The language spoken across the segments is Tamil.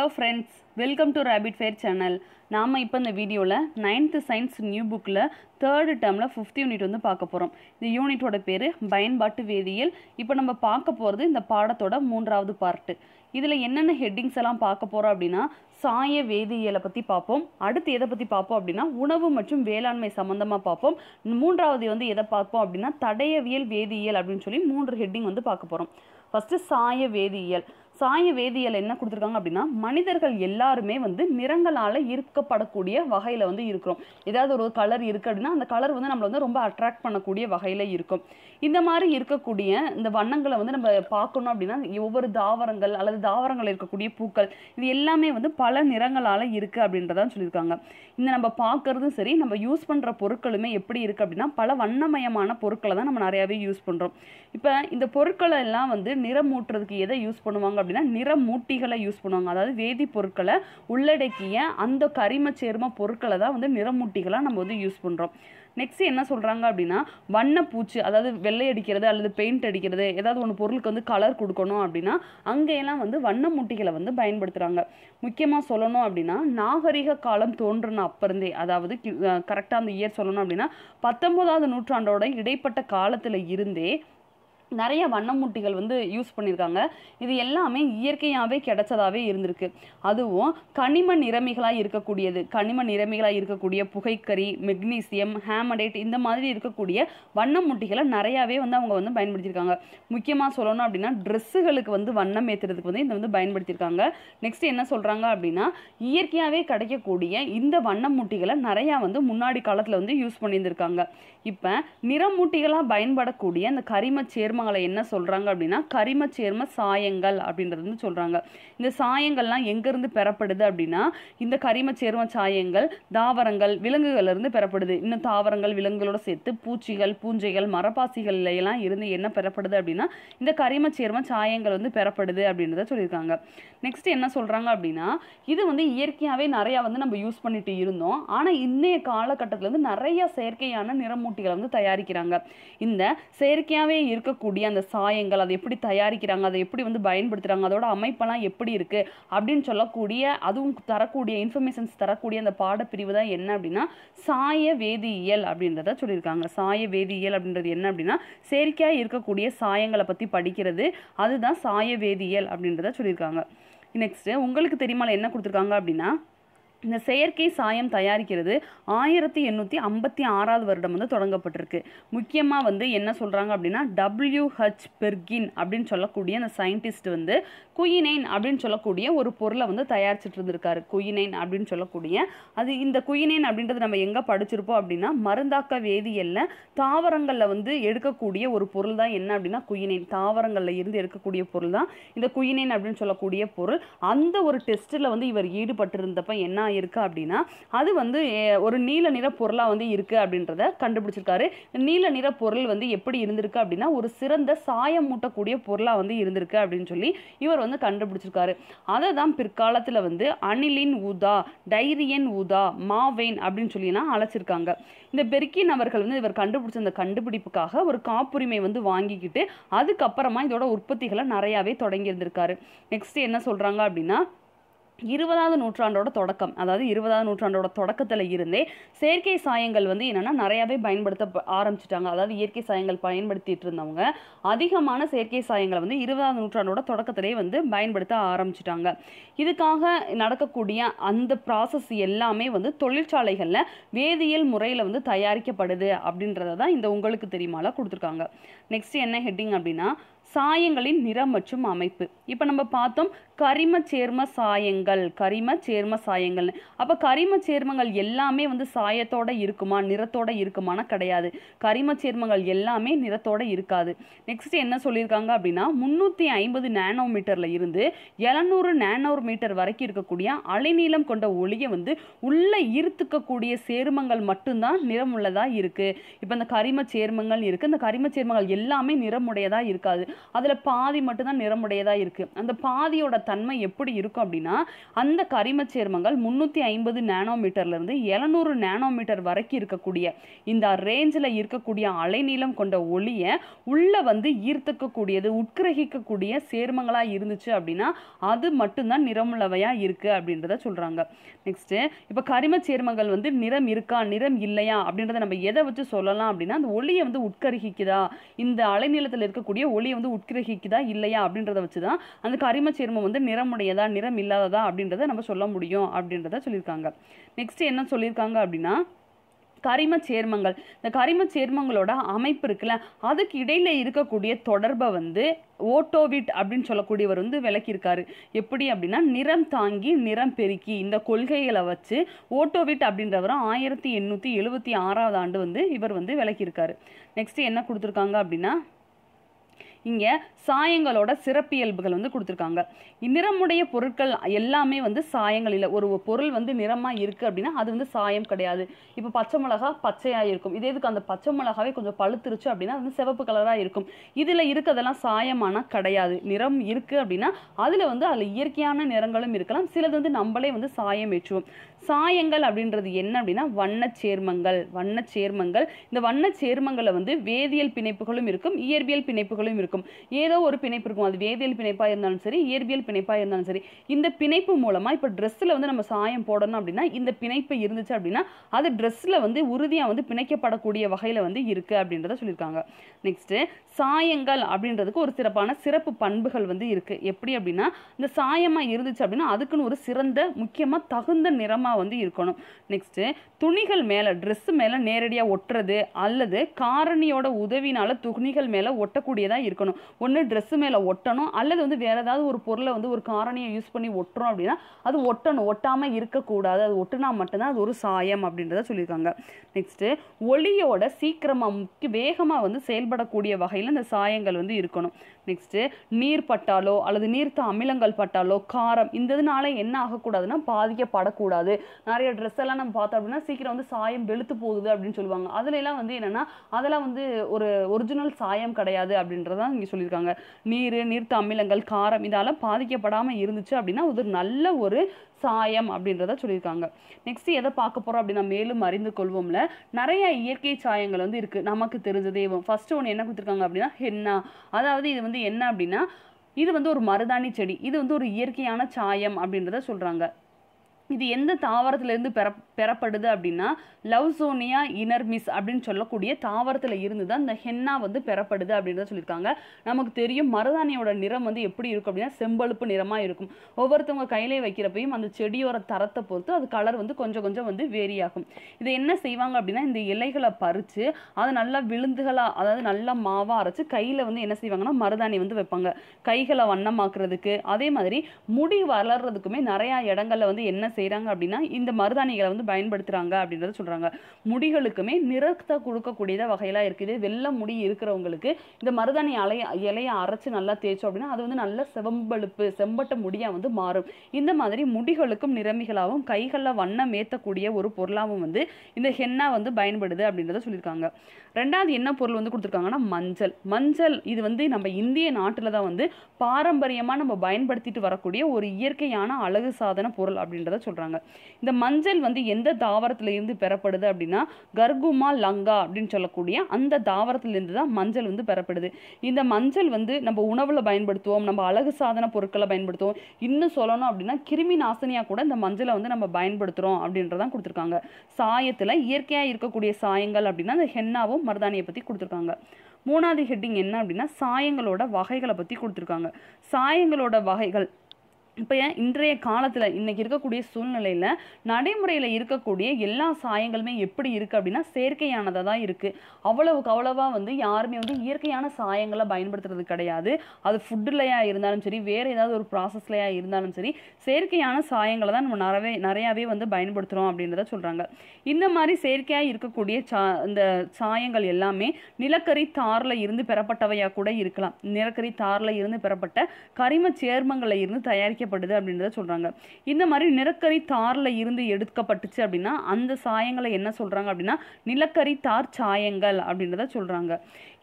hello friends welcome to rapid fair channel நாம் இப்போ இந்த வீடியோவில் நைன்த்து சயின்ஸ் நியூ புக்கில் தேர்டு டேர்மில் ஃபிஃப்த் யூனிட் வந்து பார்க்க போகிறோம் இந்த யூனிட்டோட பேர் பயன்பாட்டு வேதியியல் இப்போ நம்ம பார்க்க போகிறது இந்த பாடத்தோட மூன்றாவது பார்ட்டு இதில் என்னென்ன ஹெட்டிங்ஸ் எல்லாம் பார்க்க போகிறோம் அப்படின்னா சாய வேதியியலை பற்றி பார்ப்போம் அடுத்து எதை பற்றி பார்ப்போம் அப்படின்னா உணவு மற்றும் வேளாண்மை சம்மந்தமாக பார்ப்போம் மூன்றாவது வந்து எதை பார்ப்போம் அப்படின்னா தடையவியல் வேதியியல் அப்படின்னு சொல்லி மூன்று ஹெட்டிங் வந்து பார்க்க போகிறோம் ஃபஸ்ட்டு சாய வேதியியல் சாய வேதியியல் என்ன கொடுத்துருக்காங்க அப்படின்னா மனிதர்கள் எல்லாருமே வந்து நிறங்களால் ஈர்க்கப்படக்கூடிய வகையில் வந்து இருக்கிறோம் ஏதாவது ஒரு கலர் இருக்குது அப்படின்னா அந்த கலர் வந்து நம்மளை வந்து ரொம்ப அட்ராக்ட் பண்ணக்கூடிய வகையில் இருக்கும் இந்த மாதிரி இருக்கக்கூடிய இந்த வண்ணங்களை வந்து நம்ம பார்க்கணும் அப்படின்னா ஒவ்வொரு தாவரங்கள் அல்லது தாவரங்கள் இருக்கக்கூடிய பூக்கள் இது எல்லாமே வந்து பல நிறங்களால் இருக்குது அப்படின்றதான் சொல்லியிருக்காங்க இந்த நம்ம பார்க்குறதும் சரி நம்ம யூஸ் பண்ணுற பொருட்களுமே எப்படி இருக்குது அப்படின்னா பல வண்ணமயமான பொருட்களை தான் நம்ம நிறையாவே யூஸ் பண்ணுறோம் இப்போ இந்த பொருட்களை எல்லாம் வந்து நிறமூட்டுறதுக்கு எதை யூஸ் பண்ணுவாங்க அப்படின்னா நிறமூட்டிகளை யூஸ் பண்ணுவாங்க அதாவது வேதிப்பொருட்களை உள்ளடக்கிய அந்த கரிம சேர்ம பொருட்களை தான் வந்து நிறமூட்டிகளாக நம்ம வந்து யூஸ் பண்ணுறோம் நெக்ஸ்ட் என்ன சொல்கிறாங்க அப்படின்னா வண்ணப்பூச்சி அதாவது வெள்ளை அடிக்கிறது அல்லது பெயிண்ட் அடிக்கிறது ஏதாவது ஒன்று பொருளுக்கு வந்து கலர் கொடுக்கணும் அப்படின்னா அங்கேயெல்லாம் வந்து வண்ணமூட்டிகளை வந்து பயன்படுத்துகிறாங்க முக்கியமாக சொல்லணும் அப்படின்னா நாகரிக காலம் தோன்றின அப்போருந்தே அதாவது கரெக்டாக அந்த இயர் சொல்லணும் அப்படின்னா பத்தொம்போதாவது நூற்றாண்டோட இடைப்பட்ட காலத்தில் இருந்தே நிறைய வண்ணமூட்டிகள் வந்து யூஸ் பண்ணியிருக்காங்க இது எல்லாமே இயற்கையாகவே கிடைச்சதாகவே இருந்திருக்கு அதுவும் கனிம நிறமிகளாக இருக்கக்கூடியது கனிம நிறமிகளாக இருக்கக்கூடிய புகைக்கறி மெக்னீசியம் ஹேமடேட் இந்த மாதிரி இருக்கக்கூடிய வண்ணமூட்டிகளை நிறையாவே வந்து அவங்க வந்து பயன்படுத்தியிருக்காங்க முக்கியமாக சொல்லணும் அப்படின்னா ட்ரெஸ்ஸுகளுக்கு வந்து வண்ணம் ஏற்றுறதுக்கு வந்து இதை வந்து பயன்படுத்தியிருக்காங்க நெக்ஸ்ட் என்ன சொல்கிறாங்க அப்படின்னா இயற்கையாகவே கிடைக்கக்கூடிய இந்த வண்ணமூட்டிகளை நிறையா வந்து முன்னாடி காலத்தில் வந்து யூஸ் பண்ணியிருந்திருக்காங்க இப்போ நிறமூட்டிகளாக பயன்படக்கூடிய அந்த கரிம சேர்ம சேர்மங்களை என்ன சொல்கிறாங்க அப்படின்னா கரிம சேர்ம சாயங்கள் அப்படின்றது வந்து சொல்கிறாங்க இந்த சாயங்கள்லாம் எங்கேருந்து பெறப்படுது அப்படின்னா இந்த கரிம சேர்ம சாயங்கள் தாவரங்கள் விலங்குகள்லேருந்து பெறப்படுது இன்னும் தாவரங்கள் விலங்குகளோடு சேர்த்து பூச்சிகள் பூஞ்சைகள் மரப்பாசிகள்லாம் இருந்து என்ன பெறப்படுது அப்படின்னா இந்த கரிம சேர்ம சாயங்கள் வந்து பெறப்படுது அப்படின்றத சொல்லியிருக்காங்க நெக்ஸ்ட் என்ன சொல்கிறாங்க அப்படின்னா இது வந்து இயற்கையாகவே நிறையா வந்து நம்ம யூஸ் பண்ணிட்டு இருந்தோம் ஆனால் இன்றைய காலகட்டத்தில் வந்து நிறைய செயற்கையான நிறமூட்டிகளை வந்து தயாரிக்கிறாங்க இந்த செயற்கையாகவே இருக்கக்கூடிய இருக்கக்கூடிய அந்த சாயங்கள் அதை எப்படி தயாரிக்கிறாங்க அதை எப்படி வந்து பயன்படுத்துகிறாங்க அதோட அமைப்பெல்லாம் எப்படி இருக்குது அப்படின்னு சொல்லக்கூடிய அதுவும் தரக்கூடிய இன்ஃபர்மேஷன்ஸ் தரக்கூடிய அந்த பாடப்பிரிவு தான் என்ன அப்படின்னா சாய வேதியியல் அப்படின்றத சொல்லியிருக்காங்க சாய வேதியியல் அப்படின்றது என்ன அப்படின்னா செயற்கையாக இருக்கக்கூடிய சாயங்களை பற்றி படிக்கிறது அதுதான் சாய வேதியியல் அப்படின்றத சொல்லியிருக்காங்க நெக்ஸ்ட்டு உங்களுக்கு தெரியுமா என்ன கொடுத்துருக்காங்க அப்படின்னா இந்த செயற்கை சாயம் தயாரிக்கிறது ஆயிரத்தி எண்ணூற்றி ஐம்பத்தி ஆறாவது வருடம் வந்து தொடங்கப்பட்டிருக்கு முக்கியமாக வந்து என்ன சொல்கிறாங்க அப்படின்னா டபிள்யூஹெச் பெர்கின் அப்படின்னு சொல்லக்கூடிய அந்த சயின்டிஸ்ட் வந்து குயினைன் அப்படின்னு சொல்லக்கூடிய ஒரு பொருளை வந்து தயாரிச்சுட்டு இருந்திருக்காரு குயினைன் அப்படின்னு சொல்லக்கூடிய அது இந்த குயினைன் அப்படின்றது நம்ம எங்கே படிச்சிருப்போம் அப்படின்னா மருந்தாக்க வேதியல்ல தாவரங்களில் வந்து எடுக்கக்கூடிய ஒரு பொருள் தான் என்ன அப்படின்னா குயினைன் தாவரங்களில் இருந்து எடுக்கக்கூடிய பொருள் தான் இந்த குயினைன் அப்படின்னு சொல்லக்கூடிய பொருள் அந்த ஒரு டெஸ்ட்டில் வந்து இவர் ஈடுபட்டிருந்தப்ப என்ன பொருளாக இருக்குது அப்படின்னா அது வந்து ஒரு நீல நிற பொருளாக வந்து இருக்குது அப்படின்றத கண்டுபிடிச்சிருக்காரு நீல நிற பொருள் வந்து எப்படி இருந்திருக்கு அப்படின்னா ஒரு சிறந்த சாயம் மூட்டக்கூடிய பொருளாக வந்து இருந்திருக்கு அப்படின்னு சொல்லி இவர் வந்து கண்டுபிடிச்சிருக்காரு அதை தான் பிற்காலத்தில் வந்து அணிலின் ஊதா டைரியன் ஊதா மாவேன் அப்படின்னு சொல்லிலாம் அழைச்சிருக்காங்க இந்த பெர்கின் அவர்கள் வந்து இவர் கண்டுபிடிச்ச இந்த கண்டுபிடிப்புக்காக ஒரு காப்புரிமை வந்து வாங்கிக்கிட்டு அதுக்கப்புறமா இதோட உற்பத்திகளை நிறையாவே தொடங்கியிருந்திருக்காரு நெக்ஸ்ட் என்ன சொல்கிறாங்க அப்படின்னா இருபதாவது நூற்றாண்டோட தொடக்கம் அதாவது இருபதாவது நூற்றாண்டோட தொடக்கத்தில் இருந்தே செயற்கை சாயங்கள் வந்து என்னென்னா நிறையாவே பயன்படுத்த ஆரம்பிச்சிட்டாங்க அதாவது இயற்கை சாயங்கள் பயன்படுத்திட்டு இருந்தவங்க அதிகமான செயற்கை சாயங்களை வந்து இருபதாவது நூற்றாண்டோட தொடக்கத்திலே வந்து பயன்படுத்த ஆரம்பிச்சிட்டாங்க இதுக்காக நடக்கக்கூடிய அந்த ப்ராசஸ் எல்லாமே வந்து தொழிற்சாலைகளில் வேதியியல் முறையில் வந்து தயாரிக்கப்படுது அப்படின்றத தான் இந்த உங்களுக்கு தெரியுமால கொடுத்துருக்காங்க நெக்ஸ்ட் என்ன ஹெட்டிங் அப்படின்னா சாயங்களின் நிறம் மற்றும் அமைப்பு இப்போ நம்ம பார்த்தோம் கரிம சேர்ம சாயங்கள் கரிம சேர்ம சாயங்கள் அப்போ கரிம சேர்மங்கள் எல்லாமே வந்து சாயத்தோட இருக்குமா நிறத்தோட இருக்குமானா கிடையாது கரிம சேர்மங்கள் எல்லாமே நிறத்தோட இருக்காது நெக்ஸ்ட் என்ன சொல்லியிருக்காங்க அப்படின்னா முந்நூற்றி ஐம்பது நேனோ மீட்டரில் இருந்து எழுநூறு நேனோ மீட்டர் வரைக்கும் இருக்கக்கூடிய அலைநீளம் கொண்ட ஒளியை வந்து உள்ளே ஈர்த்துக்கக்கூடிய சேர்மங்கள் மட்டும்தான் நிறமுள்ளதாக இருக்குது இப்போ இந்த கரிம சேர்மங்கள் இருக்குது இந்த கரிம சேர்மங்கள் எல்லாமே நிறமுடையதாக இருக்காது அதில் பாதி மட்டும்தான் நிறமுடையதாக இருக்குது அந்த பாதியோட தன்மை எப்படி இருக்கும் அப்படின்னா அந்த கரிம சேர்மங்கள் முந்நூற்றி ஐம்பது நேனோமீட்டர்லேருந்து எழுநூறு நேனோமீட்டர் வரைக்கும் இருக்கக்கூடிய இந்த ரேஞ்சில் இருக்கக்கூடிய அலைநீளம் கொண்ட ஒளியை உள்ளே வந்து ஈர்த்துக்கக்கூடியது உட்கிரகிக்கக்கூடிய சேர்மங்களாக இருந்துச்சு அப்படின்னா அது மட்டும்தான் நிறமுள்ளவையாக இருக்குது அப்படின்றத சொல்கிறாங்க நெக்ஸ்ட்டு இப்போ கரிம சேர்மங்கள் வந்து நிறம் இருக்கா நிறம் இல்லையா அப்படின்றத நம்ம எதை வச்சு சொல்லலாம் அப்படின்னா அந்த ஒளியை வந்து உட்கருகிக்குதா இந்த அலைநீளத்தில் இருக்கக்கூடிய ஒளியை வந்து வந்து உட்கிரகிக்குதா இல்லையா அப்படின்றத வச்சு தான் அந்த கரிம சேர்மம் வந்து நிறமுடையதா நிறம் இல்லாததா அப்படின்றத நம்ம சொல்ல முடியும் அப்படின்றத சொல்லியிருக்காங்க நெக்ஸ்ட் என்ன சொல்லியிருக்காங்க அப்படின்னா கரிம சேர்மங்கள் இந்த கரிம சேர்மங்களோட அமைப்பு இருக்குல்ல அதுக்கு இடையில இருக்கக்கூடிய தொடர்பை வந்து ஓட்டோவிட் அப்படின்னு சொல்லக்கூடியவர் வந்து விளக்கியிருக்காரு எப்படி அப்படின்னா நிறம் தாங்கி நிறம் பெருக்கி இந்த கொள்கைகளை வச்சு ஓட்டோவிட் அப்படின்றவரும் ஆயிரத்தி எண்ணூற்றி எழுபத்தி ஆறாவது ஆண்டு வந்து இவர் வந்து விளக்கியிருக்காரு நெக்ஸ்ட் என்ன கொடுத்துருக்காங்க அப்படின்னா இங்கே சாயங்களோட சிறப்பியல்புகள் வந்து கொடுத்துருக்காங்க நிறமுடைய பொருட்கள் எல்லாமே வந்து சாயங்கள் இல்லை ஒரு பொருள் வந்து நிறமாக இருக்குது அப்படின்னா அது வந்து சாயம் கிடையாது இப்போ பச்சை மிளகா பச்சையாக இருக்கும் இதே இதுக்கு அந்த பச்சை மிளகாவே கொஞ்சம் பழுத்துருச்சு அப்படின்னா அது வந்து சிவப்பு கலராக இருக்கும் இதில் இருக்கிறதெல்லாம் சாயமானா கிடையாது நிறம் இருக்குது அப்படின்னா அதில் வந்து அதில் இயற்கையான நிறங்களும் இருக்கலாம் சிலது வந்து நம்மளே வந்து சாயம் ஏற்றுவோம் சாயங்கள் அப்படின்றது என்ன அப்படின்னா வண்ண சேர்மங்கள் வண்ண சேர்மங்கள் இந்த வண்ண சேர்மங்களை வந்து வேதியியல் பிணைப்புகளும் இருக்கும் இயற்பியல் பிணைப்புகளும் இருக்கும் ஏதோ ஒரு பிணைப்பு இருக்கும் அது வேதியியல் பிணைப்பாக இருந்தாலும் சரி இயற்பியல் பிணைப்பாக இருந்தாலும் சரி இந்த பிணைப்பு மூலமாக இப்போ ட்ரெஸ்ஸில் வந்து நம்ம சாயம் போடணும் அப்படின்னா இந்த பிணைப்பு இருந்துச்சு அப்படின்னா அது ட்ரெஸ்ஸில் வந்து உறுதியாக வந்து பிணைக்கப்படக்கூடிய வகையில் வந்து இருக்குது அப்படின்றத சொல்லியிருக்காங்க நெக்ஸ்ட்டு சாயங்கள் அப்படின்றதுக்கு ஒரு சிறப்பான சிறப்பு பண்புகள் வந்து இருக்குது எப்படி அப்படின்னா இந்த சாயமாக இருந்துச்சு அப்படின்னா அதுக்குன்னு ஒரு சிறந்த முக்கியமாக தகுந்த நிறமாக சுத்தமாக வந்து இருக்கணும் நெக்ஸ்ட்டு துணிகள் மேலே ட்ரெஸ்ஸு மேலே நேரடியாக ஒட்டுறது அல்லது காரணியோட உதவினால துணிகள் மேலே ஒட்டக்கூடியதாக இருக்கணும் ஒன்று ட்ரெஸ்ஸு மேலே ஒட்டணும் அல்லது வந்து வேறு ஏதாவது ஒரு பொருளை வந்து ஒரு காரணியை யூஸ் பண்ணி ஒட்டுறோம் அப்படின்னா அது ஒட்டணும் ஒட்டாமல் இருக்கக்கூடாது அது ஒட்டுனா மட்டும்தான் அது ஒரு சாயம் அப்படின்றத சொல்லியிருக்காங்க நெக்ஸ்ட்டு ஒளியோட சீக்கிரமாக முக்கிய வேகமாக வந்து செயல்படக்கூடிய வகையில் இந்த சாயங்கள் வந்து இருக்கணும் நெக்ஸ்ட்டு நீர் பட்டாலோ அல்லது நீர்த்த அமிலங்கள் பட்டாலோ காரம் இந்த இதனால என்ன ஆகக்கூடாதுன்னா பாதிக்கப்படக்கூடாது நிறைய ட்ரெஸ் எல்லாம் நம்ம பார்த்தோம் அப்படின்னா சீக்கிரம் வந்து சாயம் வெளுத்து போகுது அப்படின்னு சொல்லுவாங்க அதுலலாம் வந்து என்னென்னா அதெல்லாம் வந்து ஒரு ஒரிஜினல் சாயம் கிடையாது அப்படின்றதான் இங்கே சொல்லியிருக்காங்க நீர் நீர்த்த அமிலங்கள் காரம் இதெல்லாம் பாதிக்கப்படாமல் இருந்துச்சு அப்படின்னா ஒரு நல்ல ஒரு சாயம் அப்படின்றத சொல்லியிருக்காங்க நெக்ஸ்ட் எதை பார்க்க போகிறோம் அப்படின்னா மேலும் அறிந்து கொள்வோம்ல நிறைய இயற்கை சாயங்கள் வந்து இருக்குது நமக்கு தெரிஞ்ச தெய்வம் ஃபஸ்ட்டு ஒன்று என்ன கொடுத்துருக்காங்க அப்படின்னா ஹென்னா அதாவது இது வந்து என்ன அப்படின்னா இது வந்து ஒரு மருதாணி செடி இது வந்து ஒரு இயற்கையான சாயம் அப்படின்றத சொல்கிறாங்க இது எந்த தாவரத்திலேருந்து பெற பெறப்படுது அப்படின்னா லவ்சோனியா இனர்மிஸ் அப்படின்னு சொல்லக்கூடிய தாவரத்தில் இருந்து தான் இந்த ஹென்னா வந்து பெறப்படுது அப்படின்னு சொல்லியிருக்காங்க நமக்கு தெரியும் மருதானியோட நிறம் வந்து எப்படி இருக்கும் அப்படின்னா செம்பழுப்பு நிறமாக இருக்கும் ஒவ்வொருத்தவங்க கையிலே வைக்கிறப்பையும் அந்த செடியோட தரத்தை பொறுத்து அது கலர் வந்து கொஞ்சம் கொஞ்சம் வந்து வேரியாகும் இதை என்ன செய்வாங்க அப்படின்னா இந்த இலைகளை பறித்து அதை நல்லா விழுந்துகளாக அதாவது நல்லா மாவாக அரைச்சி கையில் வந்து என்ன செய்வாங்கன்னா மருதாணி வந்து வைப்பாங்க கைகளை வண்ணமாக்குறதுக்கு அதே மாதிரி முடி வளர்றதுக்குமே நிறையா இடங்களில் வந்து என்ன செய்கிறாங்க அப்படின்னா இந்த மருதாணிகளை வந்து பயன்படுத்துகிறாங்க அப்படின்றத சொல்கிறாங்க முடிகளுக்குமே நிறத்தை கொடுக்கக்கூடியத வகையெல்லாம் இருக்குது வெள்ள முடி இருக்கிறவங்களுக்கு இந்த மருதாணி அலைய இலையை அரைச்சி நல்லா தேய்ச்சோம் அப்படின்னா அது வந்து நல்ல செவம்பழுப்பு செம்பட்ட முடியாக வந்து மாறும் இந்த மாதிரி முடிகளுக்கும் நிறமிகளாகவும் கைகளில் வண்ணம் ஏற்றக்கூடிய ஒரு பொருளாகவும் வந்து இந்த ஹென்னா வந்து பயன்படுது அப்படின்றத சொல்லியிருக்காங்க ரெண்டாவது என்ன பொருள் வந்து கொடுத்துருக்காங்கன்னா மஞ்சள் மஞ்சள் இது வந்து நம்ம இந்திய நாட்டில் தான் வந்து பாரம்பரியமாக நம்ம பயன்படுத்திட்டு வரக்கூடிய ஒரு இயற்கையான அழகு சாதன பொருள் அப்படின்றத சொல்கிறாங்க இந்த மஞ்சள் வந்து எந்த தாவரத்துலேருந்து இருந்து பெறப்படுது அப்படின்னா கர்குமா லங்கா அப்படின்னு சொல்லக்கூடிய அந்த தாவரத்துலேருந்து தான் மஞ்சள் வந்து பெறப்படுது இந்த மஞ்சள் வந்து நம்ம உணவில் பயன்படுத்துவோம் நம்ம அழகு சாதன பொருட்களை பயன்படுத்துவோம் இன்னும் சொல்லணும் அப்படின்னா கிருமி நாசினியாக கூட இந்த மஞ்சளை வந்து நம்ம பயன்படுத்துகிறோம் அப்படின்றதான் கொடுத்துருக்காங்க சாயத்தில் இயற்கையாக இருக்கக்கூடிய சாயங்கள் அப்படின்னா அந்த ஹென்னாவும் மருதானியை பற்றி கொடுத்துருக்காங்க மூணாவது ஹெட்டிங் என்ன அப்படின்னா சாயங்களோட வகைகளை பற்றி கொடுத்துருக்காங்க சாயங்களோட வகைகள் இப்போ ஏன் இன்றைய காலத்தில் இன்றைக்கி இருக்கக்கூடிய சூழ்நிலையில் நடைமுறையில் இருக்கக்கூடிய எல்லா சாயங்களுமே எப்படி இருக்குது அப்படின்னா செயற்கையானதாக தான் இருக்குது அவ்வளவுக்கு அவ்வளவாக வந்து யாருமே வந்து இயற்கையான சாயங்களை பயன்படுத்துறது கிடையாது அது ஃபுட்டுலையாக இருந்தாலும் சரி வேறு ஏதாவது ஒரு ப்ராசஸ்லையாக இருந்தாலும் சரி செயற்கையான சாயங்களை தான் நம்ம நிறைய நிறையாவே வந்து பயன்படுத்துகிறோம் அப்படின்றத சொல்கிறாங்க இந்த மாதிரி செயற்கையாக இருக்கக்கூடிய சா இந்த சாயங்கள் எல்லாமே நிலக்கரி தாரில் இருந்து பெறப்பட்டவையாக கூட இருக்கலாம் நிலக்கரி தாரில் இருந்து பெறப்பட்ட கரிம சேர்மங்களில் இருந்து தயாரிக்க பாதிக்கப்படுது அப்படின்றத சொல்கிறாங்க இந்த மாதிரி நிலக்கரி தாரில் இருந்து எடுக்கப்பட்டுச்சு அப்படின்னா அந்த சாயங்களை என்ன சொல்கிறாங்க அப்படின்னா நிலக்கரி தார் சாயங்கள் அப்படின்றத சொல்கிறாங்க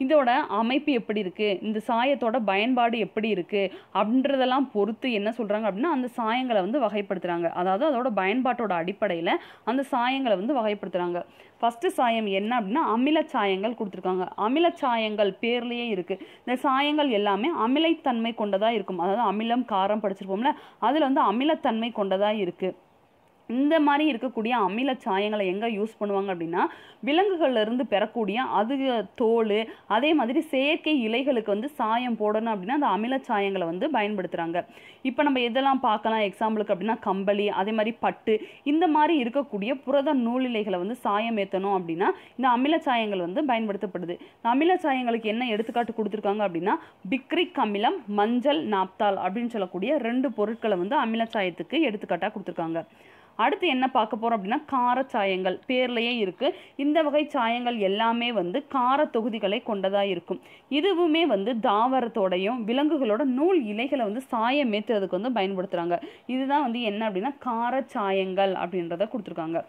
இதோட அமைப்பு எப்படி இருக்குது இந்த சாயத்தோட பயன்பாடு எப்படி இருக்குது அப்படின்றதெல்லாம் பொறுத்து என்ன சொல்கிறாங்க அப்படின்னா அந்த சாயங்களை வந்து வகைப்படுத்துகிறாங்க அதாவது அதோட பயன்பாட்டோட அடிப்படையில் அந்த சாயங்களை வந்து வகைப்படுத்துகிறாங்க ஃபஸ்ட்டு சாயம் என்ன அப்படின்னா அமில சாயங்கள் கொடுத்துருக்காங்க அமில சாயங்கள் பேர்லேயே இருக்குது இந்த சாயங்கள் எல்லாமே அமிலைத்தன்மை கொண்டதாக இருக்கும் அதாவது அமிலம் காரம் படிச்சிருப்போம்ல அதில் வந்து அமிலத்தன்மை கொண்டதாக இருக்குது இந்த மாதிரி இருக்கக்கூடிய அமில சாயங்களை எங்கே யூஸ் பண்ணுவாங்க அப்படின்னா விலங்குகள்லேருந்து பெறக்கூடிய அது தோல் அதே மாதிரி செயற்கை இலைகளுக்கு வந்து சாயம் போடணும் அப்படின்னா அந்த அமில சாயங்களை வந்து பயன்படுத்துகிறாங்க இப்போ நம்ம எதெல்லாம் பார்க்கலாம் எக்ஸாம்பிளுக்கு அப்படின்னா கம்பளி அதே மாதிரி பட்டு இந்த மாதிரி இருக்கக்கூடிய புரத நூலிலைகளை வந்து சாயம் ஏற்றணும் அப்படின்னா இந்த அமில சாயங்கள் வந்து பயன்படுத்தப்படுது இந்த அமில சாயங்களுக்கு என்ன எடுத்துக்காட்டு கொடுத்துருக்காங்க அப்படின்னா பிக்ரிக் அமிலம் மஞ்சள் நாப்தால் அப்படின்னு சொல்லக்கூடிய ரெண்டு பொருட்களை வந்து அமில சாயத்துக்கு எடுத்துக்காட்டாக கொடுத்துருக்காங்க அடுத்து என்ன பார்க்க போகிறோம் அப்படின்னா கார சாயங்கள் பேர்லேயே இருக்குது இந்த வகை சாயங்கள் எல்லாமே வந்து கார தொகுதிகளை கொண்டதாக இருக்கும் இதுவுமே வந்து தாவரத்தோடையும் விலங்குகளோட நூல் இலைகளை வந்து சாயம் மேத்துறதுக்கு வந்து பயன்படுத்துகிறாங்க இதுதான் வந்து என்ன அப்படின்னா கார சாயங்கள் அப்படின்றத கொடுத்துருக்காங்க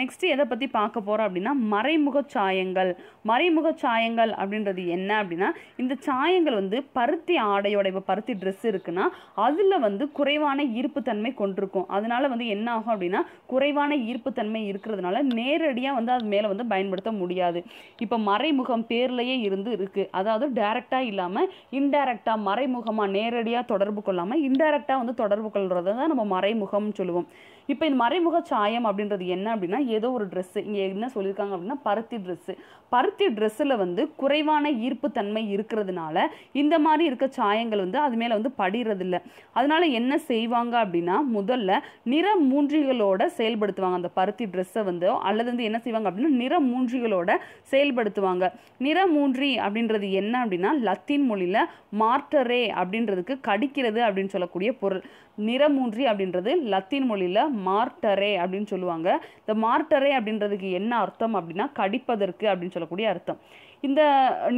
நெக்ஸ்ட்டு எதை பற்றி பார்க்க போகிறோம் அப்படின்னா மறைமுக சாயங்கள் மறைமுக சாயங்கள் அப்படின்றது என்ன அப்படின்னா இந்த சாயங்கள் வந்து பருத்தி ஆடையோட இப்போ பருத்தி ட்ரெஸ் இருக்குன்னா அதில் வந்து குறைவான ஈர்ப்புத்தன்மை கொண்டிருக்கும் அதனால் வந்து என்ன ஆகும் அப்படின்னா குறைவான ஈர்ப்புத்தன்மை இருக்கிறதுனால நேரடியாக வந்து அது மேலே வந்து பயன்படுத்த முடியாது இப்போ மறைமுகம் பேர்லேயே இருந்து இருக்குது அதாவது டைரெக்டாக இல்லாமல் இன்டைரக்டாக மறைமுகமாக நேரடியாக தொடர்பு கொள்ளாமல் இன்டைரக்டாக வந்து தொடர்பு கொள்கிறத தான் நம்ம மறைமுகம்னு சொல்லுவோம் இப்போ இந்த மறைமுக சாயம் அப்படின்றது என்ன அப்படின்னா ஏதோ ஒரு ட்ரெஸ்ஸு இங்கே என்ன சொல்லியிருக்காங்க அப்படின்னா பருத்தி ட்ரெஸ்ஸு பருத்தி ட்ரெஸ்ஸில் வந்து குறைவான ஈர்ப்பு தன்மை இருக்கிறதுனால இந்த மாதிரி இருக்க சாயங்கள் வந்து அது மேலே வந்து படிறதில்ல அதனால் என்ன செய்வாங்க அப்படின்னா முதல்ல நிற மூன்றிகளோட செயல்படுத்துவாங்க அந்த பருத்தி ட்ரெஸ்ஸை வந்து அல்லது வந்து என்ன செய்வாங்க அப்படின்னா நிற மூன்றிகளோட செயல்படுத்துவாங்க நிற மூன்றி அப்படின்றது என்ன அப்படின்னா லத்தீன் மொழியில் மார்டரே அப்படின்றதுக்கு கடிக்கிறது அப்படின்னு சொல்லக்கூடிய பொருள் நிறமூன்றி அப்படின்றது லத்தீன் மொழியில் மார்டரே அப்படின்னு சொல்லுவாங்க இந்த மார்டரே அப்படின்றதுக்கு என்ன அர்த்தம் அப்படின்னா கடிப்பதற்கு அப்படின்னு சொல்லக்கூடிய அர்த்தம் இந்த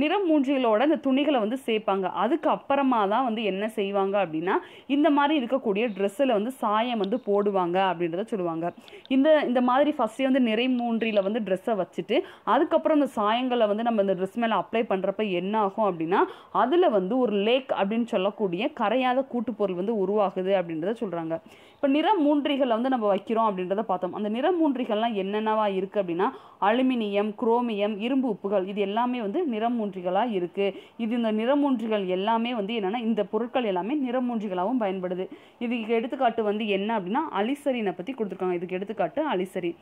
நிறம் மூஞ்சிகளோட இந்த துணிகளை வந்து சேர்ப்பாங்க அதுக்கு அப்புறமா தான் வந்து என்ன செய்வாங்க அப்படின்னா இந்த மாதிரி இருக்கக்கூடிய ட்ரெஸ்ஸில் வந்து சாயம் வந்து போடுவாங்க அப்படின்றத சொல்லுவாங்க இந்த இந்த மாதிரி ஃபஸ்ட்டே வந்து நிறை மூன்றியில் வந்து ட்ரெஸ்ஸை வச்சுட்டு அதுக்கப்புறம் இந்த சாயங்களை வந்து நம்ம இந்த ட்ரெஸ் மேலே அப்ளை பண்ணுறப்ப என்ன ஆகும் அப்படின்னா அதில் வந்து ஒரு லேக் அப்படின்னு சொல்லக்கூடிய கரையாத கூட்டுப்பொருள் வந்து உருவாகுது அப்படின்றத சொல்கிறாங்க இப்போ நிறமூன்றிகளை வந்து நம்ம வைக்கிறோம் அப்படின்றத பார்த்தோம் அந்த நிறமூன்றிகள்லாம் என்னென்னவா இருக்குது அப்படின்னா அலுமினியம் குரோமியம் இரும்பு உப்புகள் இது எல்லாமே வந்து நிறமூன்றிகளாக இருக்குது இது இந்த நிறமூன்றிகள் எல்லாமே வந்து என்னென்னா இந்த பொருட்கள் எல்லாமே நிறமூன்றிகளாகவும் பயன்படுது இதுக்கு எடுத்துக்காட்டு வந்து என்ன அப்படின்னா அலிசரினை பற்றி கொடுத்துருக்காங்க இதுக்கு எடுத்துக்காட்டு அலிசரி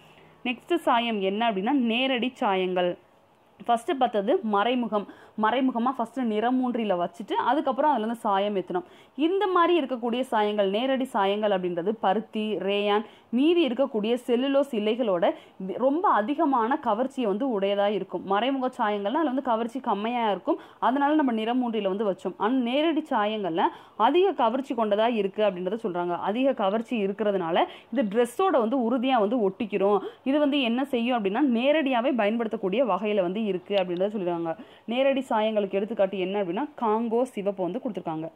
நெக்ஸ்ட்டு சாயம் என்ன அப்படின்னா நேரடி சாயங்கள் ஃபஸ்ட்டு பார்த்தது மறைமுகம் மறைமுகமாக ஃபஸ்ட்டு நிறமூன்றியில் வச்சுட்டு அதுக்கப்புறம் அதில் வந்து சாயம் ஏற்றணும் இந்த மாதிரி இருக்கக்கூடிய சாயங்கள் நேரடி சாயங்கள் அப்படின்றது பருத்தி ரேயான் மீதி இருக்கக்கூடிய செல்லுலோஸ் இலைகளோட ரொம்ப அதிகமான கவர்ச்சியை வந்து உடையதாக இருக்கும் மறைமுக சாயங்கள்லாம் அதில் வந்து கவர்ச்சி கம்மியாக இருக்கும் அதனால நம்ம நிறமூன்றியில் வந்து வச்சோம் அந் நேரடி சாயங்களில் அதிக கவர்ச்சி கொண்டதாக இருக்குது அப்படின்றத சொல்கிறாங்க அதிக கவர்ச்சி இருக்கிறதுனால இது ட்ரெஸ்ஸோட வந்து உறுதியாக வந்து ஒட்டிக்கிறோம் இது வந்து என்ன செய்யும் அப்படின்னா நேரடியாகவே பயன்படுத்தக்கூடிய வகையில் வந்து இருக்குது அப்படின்றத சொல்லிடுறாங்க நேரடி சாயங்களுக்கு எடுத்துக்காட்டு என்ன அப்படின்னா காங்கோ சிவப்பு வந்து கொடுத்துருக்காங்க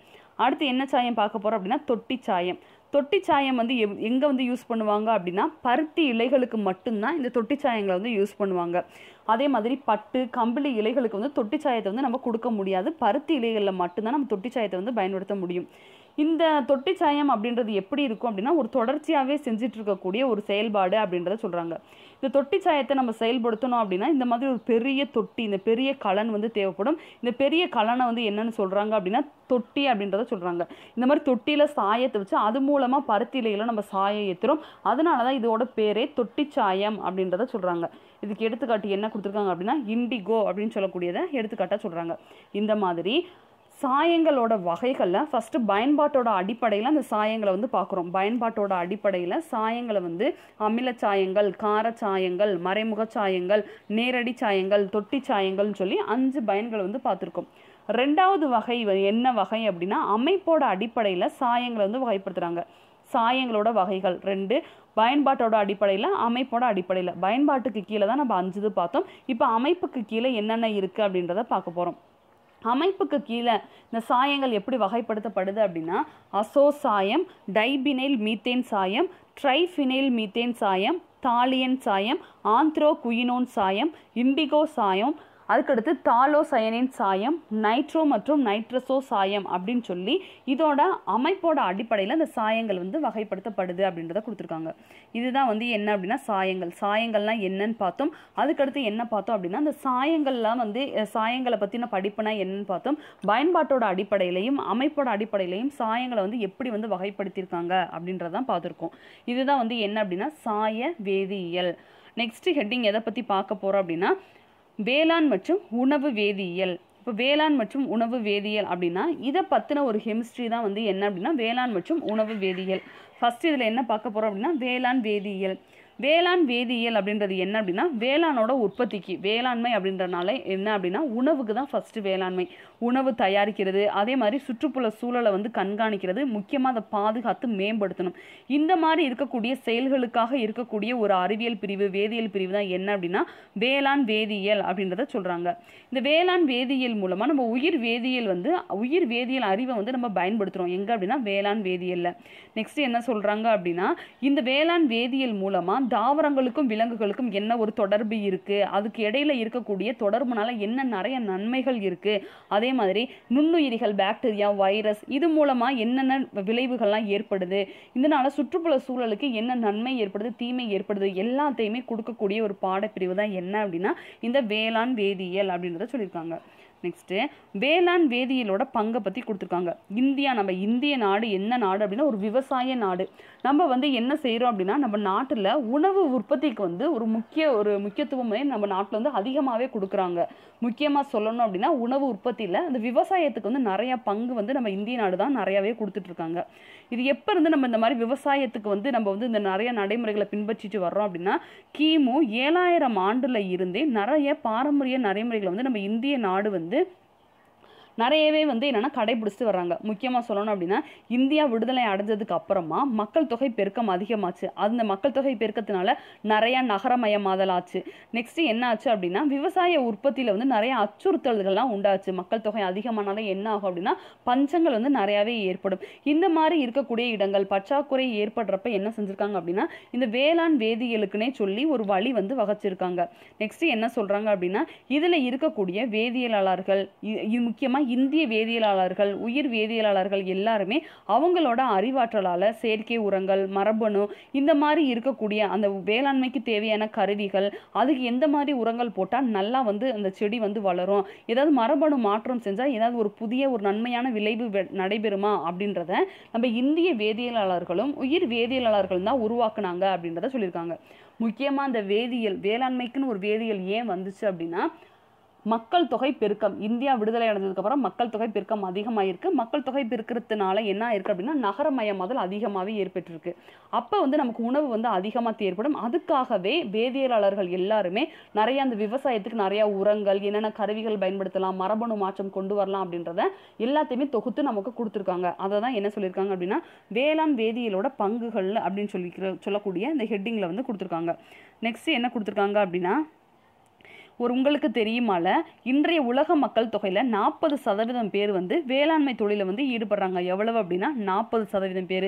அடுத்து என்ன சாயம் பார்க்க போகிறோம் அப்படின்னா தொட்டி சாயம் தொட்டி சாயம் வந்து எவ் எங்கே வந்து யூஸ் பண்ணுவாங்க அப்படின்னா பருத்தி இலைகளுக்கு மட்டும்தான் இந்த தொட்டி சாயங்களை வந்து யூஸ் பண்ணுவாங்க அதே மாதிரி பட்டு கம்பளி இலைகளுக்கு வந்து தொட்டி சாயத்தை வந்து நம்ம கொடுக்க முடியாது பருத்தி இலைகளில் மட்டும்தான் நம்ம தொட்டி சாயத்தை வந்து பயன்படுத்த முடியும் இந்த தொட்டி சாயம் அப்படின்றது எப்படி இருக்கும் அப்படின்னா ஒரு தொடர்ச்சியாகவே செஞ்சுட்டு இருக்கக்கூடிய ஒரு செயல்பாடு அப்படின்றத சொல்கிறாங்க இந்த தொட்டி சாயத்தை நம்ம செயல்படுத்தணும் அப்படின்னா இந்த மாதிரி ஒரு பெரிய தொட்டி இந்த பெரிய கலன் வந்து தேவைப்படும் இந்த பெரிய கலனை வந்து என்னன்னு சொல்கிறாங்க அப்படின்னா தொட்டி அப்படின்றத சொல்கிறாங்க இந்த மாதிரி தொட்டியில் சாயத்தை வச்சு அது மூலமாக பருத்தி நம்ம சாயம் ஏற்றுறோம் அதனால தான் இதோட பேரே தொட்டி சாயம் அப்படின்றத சொல்கிறாங்க இதுக்கு எடுத்துக்காட்டு என்ன கொடுத்துருக்காங்க அப்படின்னா இண்டிகோ அப்படின்னு சொல்லக்கூடியதை எடுத்துக்காட்டாக சொல்கிறாங்க இந்த மாதிரி சாயங்களோட வகைகளில் ஃபஸ்ட்டு பயன்பாட்டோட அடிப்படையில் அந்த சாயங்களை வந்து பார்க்குறோம் பயன்பாட்டோட அடிப்படையில் சாயங்களை வந்து அமில சாயங்கள் கார சாயங்கள் மறைமுக சாயங்கள் நேரடி சாயங்கள் தொட்டி சாயங்கள்னு சொல்லி அஞ்சு பயன்களை வந்து பார்த்துருக்கோம் ரெண்டாவது வகை என்ன வகை அப்படின்னா அமைப்போட அடிப்படையில் சாயங்களை வந்து வகைப்படுத்துகிறாங்க சாயங்களோட வகைகள் ரெண்டு பயன்பாட்டோட அடிப்படையில் அமைப்போட அடிப்படையில் பயன்பாட்டுக்கு கீழே தான் நம்ம அஞ்சு பார்த்தோம் இப்போ அமைப்புக்கு கீழே என்னென்ன இருக்குது அப்படின்றத பார்க்க போகிறோம் அமைப்புக்கு கீழே இந்த சாயங்கள் எப்படி வகைப்படுத்தப்படுது அப்படின்னா அசோ சாயம் டைபினைல் மீத்தேன் சாயம் ட்ரைஃபினைல் மீத்தேன் சாயம் தாலியன் சாயம் ஆந்த்ரோ குயினோன் சாயம் இம்பிகோ சாயம் அதுக்கடுத்து தாலோ சயனின் சாயம் நைட்ரோ மற்றும் நைட்ரஸோ சாயம் அப்படின்னு சொல்லி இதோட அமைப்போட அடிப்படையில் அந்த சாயங்கள் வந்து வகைப்படுத்தப்படுது அப்படின்றத கொடுத்துருக்காங்க இதுதான் வந்து என்ன அப்படின்னா சாயங்கள் சாயங்கள்லாம் என்னன்னு பார்த்தோம் அதுக்கடுத்து என்ன பார்த்தோம் அப்படின்னா அந்த சாயங்கள்லாம் வந்து சாயங்களை பற்றின படிப்புனா என்னன்னு பார்த்தோம் பயன்பாட்டோட அடிப்படையிலையும் அமைப்போட அடிப்படையிலையும் சாயங்களை வந்து எப்படி வந்து வகைப்படுத்தியிருக்காங்க அப்படின்றதான் பார்த்துருக்கோம் இதுதான் வந்து என்ன அப்படின்னா சாய வேதியியல் நெக்ஸ்ட் ஹெட்டிங் எதை பற்றி பார்க்க போகிறோம் அப்படின்னா வேளாண் மற்றும் உணவு வேதியியல் இப்போ வேளாண் மற்றும் உணவு வேதியியல் அப்படின்னா இதை பற்றின ஒரு கெமிஸ்ட்ரி தான் வந்து என்ன அப்படின்னா வேளாண் மற்றும் உணவு வேதியியல் ஃபஸ்ட் இதில் என்ன பார்க்க போகிறோம் அப்படின்னா வேளாண் வேதியியல் வேளாண் வேதியியல் அப்படின்றது என்ன அப்படின்னா வேளாணோட உற்பத்திக்கு வேளாண்மை அப்படின்றனால என்ன அப்படின்னா உணவுக்கு தான் ஃபஸ்ட்டு வேளாண்மை உணவு தயாரிக்கிறது அதே மாதிரி சுற்றுப்புற சூழலை வந்து கண்காணிக்கிறது முக்கியமாக அதை பாதுகாத்து மேம்படுத்தணும் இந்த மாதிரி இருக்கக்கூடிய செயல்களுக்காக இருக்கக்கூடிய ஒரு அறிவியல் பிரிவு வேதியியல் பிரிவு தான் என்ன அப்படின்னா வேளாண் வேதியியல் அப்படின்றத சொல்கிறாங்க இந்த வேளாண் வேதியியல் மூலமாக நம்ம உயிர் வேதியியல் வந்து உயிர் வேதியியல் அறிவை வந்து நம்ம பயன்படுத்துகிறோம் எங்கே அப்படின்னா வேளாண் வேதியியலில் நெக்ஸ்ட் என்ன சொல்கிறாங்க அப்படின்னா இந்த வேளாண் வேதியியல் மூலமாக தாவரங்களுக்கும் விலங்குகளுக்கும் என்ன ஒரு தொடர்பு இருக்குது அதுக்கு இடையில இருக்கக்கூடிய தொடர்புனால என்ன நிறைய நன்மைகள் இருக்குது அதே மாதிரி நுண்ணுயிரிகள் பாக்டீரியா வைரஸ் இது மூலமாக என்னென்ன விளைவுகள்லாம் ஏற்படுது இதனால் சுற்றுப்புற சூழலுக்கு என்ன நன்மை ஏற்படுது தீமை ஏற்படுது எல்லாத்தையுமே கொடுக்கக்கூடிய ஒரு பாடப்பிரிவு தான் என்ன அப்படின்னா இந்த வேளாண் வேதியியல் அப்படின்றத சொல்லியிருக்காங்க நெக்ஸ்ட்டு வேளாண் வேதியியலோட பங்கை பற்றி கொடுத்துருக்காங்க இந்தியா நம்ம இந்திய நாடு என்ன நாடு அப்படின்னா ஒரு விவசாய நாடு நம்ம வந்து என்ன செய்கிறோம் அப்படின்னா நம்ம நாட்டில் உணவு உற்பத்திக்கு வந்து ஒரு முக்கிய ஒரு முக்கியத்துவமே நம்ம நாட்டில் வந்து அதிகமாகவே கொடுக்குறாங்க முக்கியமாக சொல்லணும் அப்படின்னா உணவு உற்பத்தியில் அந்த விவசாயத்துக்கு வந்து நிறையா பங்கு வந்து நம்ம இந்திய நாடு தான் நிறையாவே கொடுத்துட்ருக்காங்க இது எப்போ இருந்து நம்ம இந்த மாதிரி விவசாயத்துக்கு வந்து நம்ம வந்து இந்த நிறைய நடைமுறைகளை பின்பற்றிட்டு வர்றோம் அப்படின்னா கிமு ஏழாயிரம் ஆண்டுல இருந்தே நிறைய பாரம்பரிய நடைமுறைகளை வந்து நம்ம இந்திய நாடு வந்து நிறையவே வந்து என்னென்னா கடைபிடிச்சிட்டு வர்றாங்க முக்கியமாக சொல்லணும் அப்படின்னா இந்தியா விடுதலை அடைஞ்சதுக்கு அப்புறமா மக்கள் தொகை பெருக்கம் அதிகமாச்சு அந்த மக்கள் தொகை பெருக்கத்தினால நிறையா நகரமயமாதல் ஆச்சு நெக்ஸ்ட் என்ன ஆச்சு அப்படின்னா விவசாய உற்பத்தியில் வந்து நிறைய அச்சுறுத்தல்கள்லாம் உண்டாச்சு மக்கள் தொகை அதிகமானாலும் என்ன ஆகும் அப்படின்னா பஞ்சங்கள் வந்து நிறையாவே ஏற்படும் இந்த மாதிரி இருக்கக்கூடிய இடங்கள் பற்றாக்குறை ஏற்படுறப்ப என்ன செஞ்சுருக்காங்க அப்படின்னா இந்த வேளாண் வேதியியலுக்குனே சொல்லி ஒரு வழி வந்து வகைச்சிருக்காங்க நெக்ஸ்ட் என்ன சொல்கிறாங்க அப்படின்னா இதில் இருக்கக்கூடிய வேதியியலாளர்கள் முக்கியமாக இந்திய வேதியியலாளர்கள் உயிர் வேதியியலாளர்கள் எல்லாருமே அவங்களோட அறிவாற்றலால் செயற்கை உரங்கள் மரபணு இந்த மாதிரி இருக்கக்கூடிய அந்த வேளாண்மைக்கு தேவையான கருவிகள் அதுக்கு எந்த மாதிரி உரங்கள் போட்டால் நல்லா வந்து அந்த செடி வந்து வளரும் ஏதாவது மரபணு மாற்றம் செஞ்சால் ஏதாவது ஒரு புதிய ஒரு நன்மையான விளைவு நடைபெறுமா அப்படின்றத நம்ம இந்திய வேதியியலாளர்களும் உயிர் வேதியியலாளர்களும் தான் உருவாக்குனாங்க அப்படின்றத சொல்லியிருக்காங்க முக்கியமாக அந்த வேதியியல் வேளாண்மைக்குன்னு ஒரு வேதியியல் ஏன் வந்துச்சு அப்படின்னா மக்கள் தொகை பெருக்கம் இந்தியா விடுதலை அடைஞ்சதுக்கப்புறம் மக்கள் தொகை பெருக்கம் அதிகமாயிருக்கு மக்கள் தொகை பெருக்கிறதுனால என்ன ஆயிருக்கு அப்படின்னா நகரமயமாதல் அதிகமாகவே ஏற்பட்டிருக்கு அப்போ வந்து நமக்கு உணவு வந்து அதிகமாக தேர்ப்படும் அதுக்காகவே வேதியியலாளர்கள் எல்லாருமே நிறைய அந்த விவசாயத்துக்கு நிறையா உரங்கள் என்னென்ன கருவிகள் பயன்படுத்தலாம் மரபணு மாற்றம் கொண்டு வரலாம் அப்படின்றத எல்லாத்தையுமே தொகுத்து நமக்கு கொடுத்துருக்காங்க அதை தான் என்ன சொல்லியிருக்காங்க அப்படின்னா வேளாண் வேதியியலோட பங்குகள் அப்படின்னு சொல்லி சொல்லக்கூடிய இந்த ஹெட்டிங்கில் வந்து கொடுத்துருக்காங்க நெக்ஸ்ட் என்ன கொடுத்துருக்காங்க அப்படின்னா ஒரு உங்களுக்கு தெரியுமால இன்றைய உலக மக்கள் தொகையில் நாற்பது சதவீதம் பேர் வந்து வேளாண்மை தொழிலை வந்து ஈடுபடுறாங்க எவ்வளவு அப்படின்னா நாற்பது சதவீதம் பேர்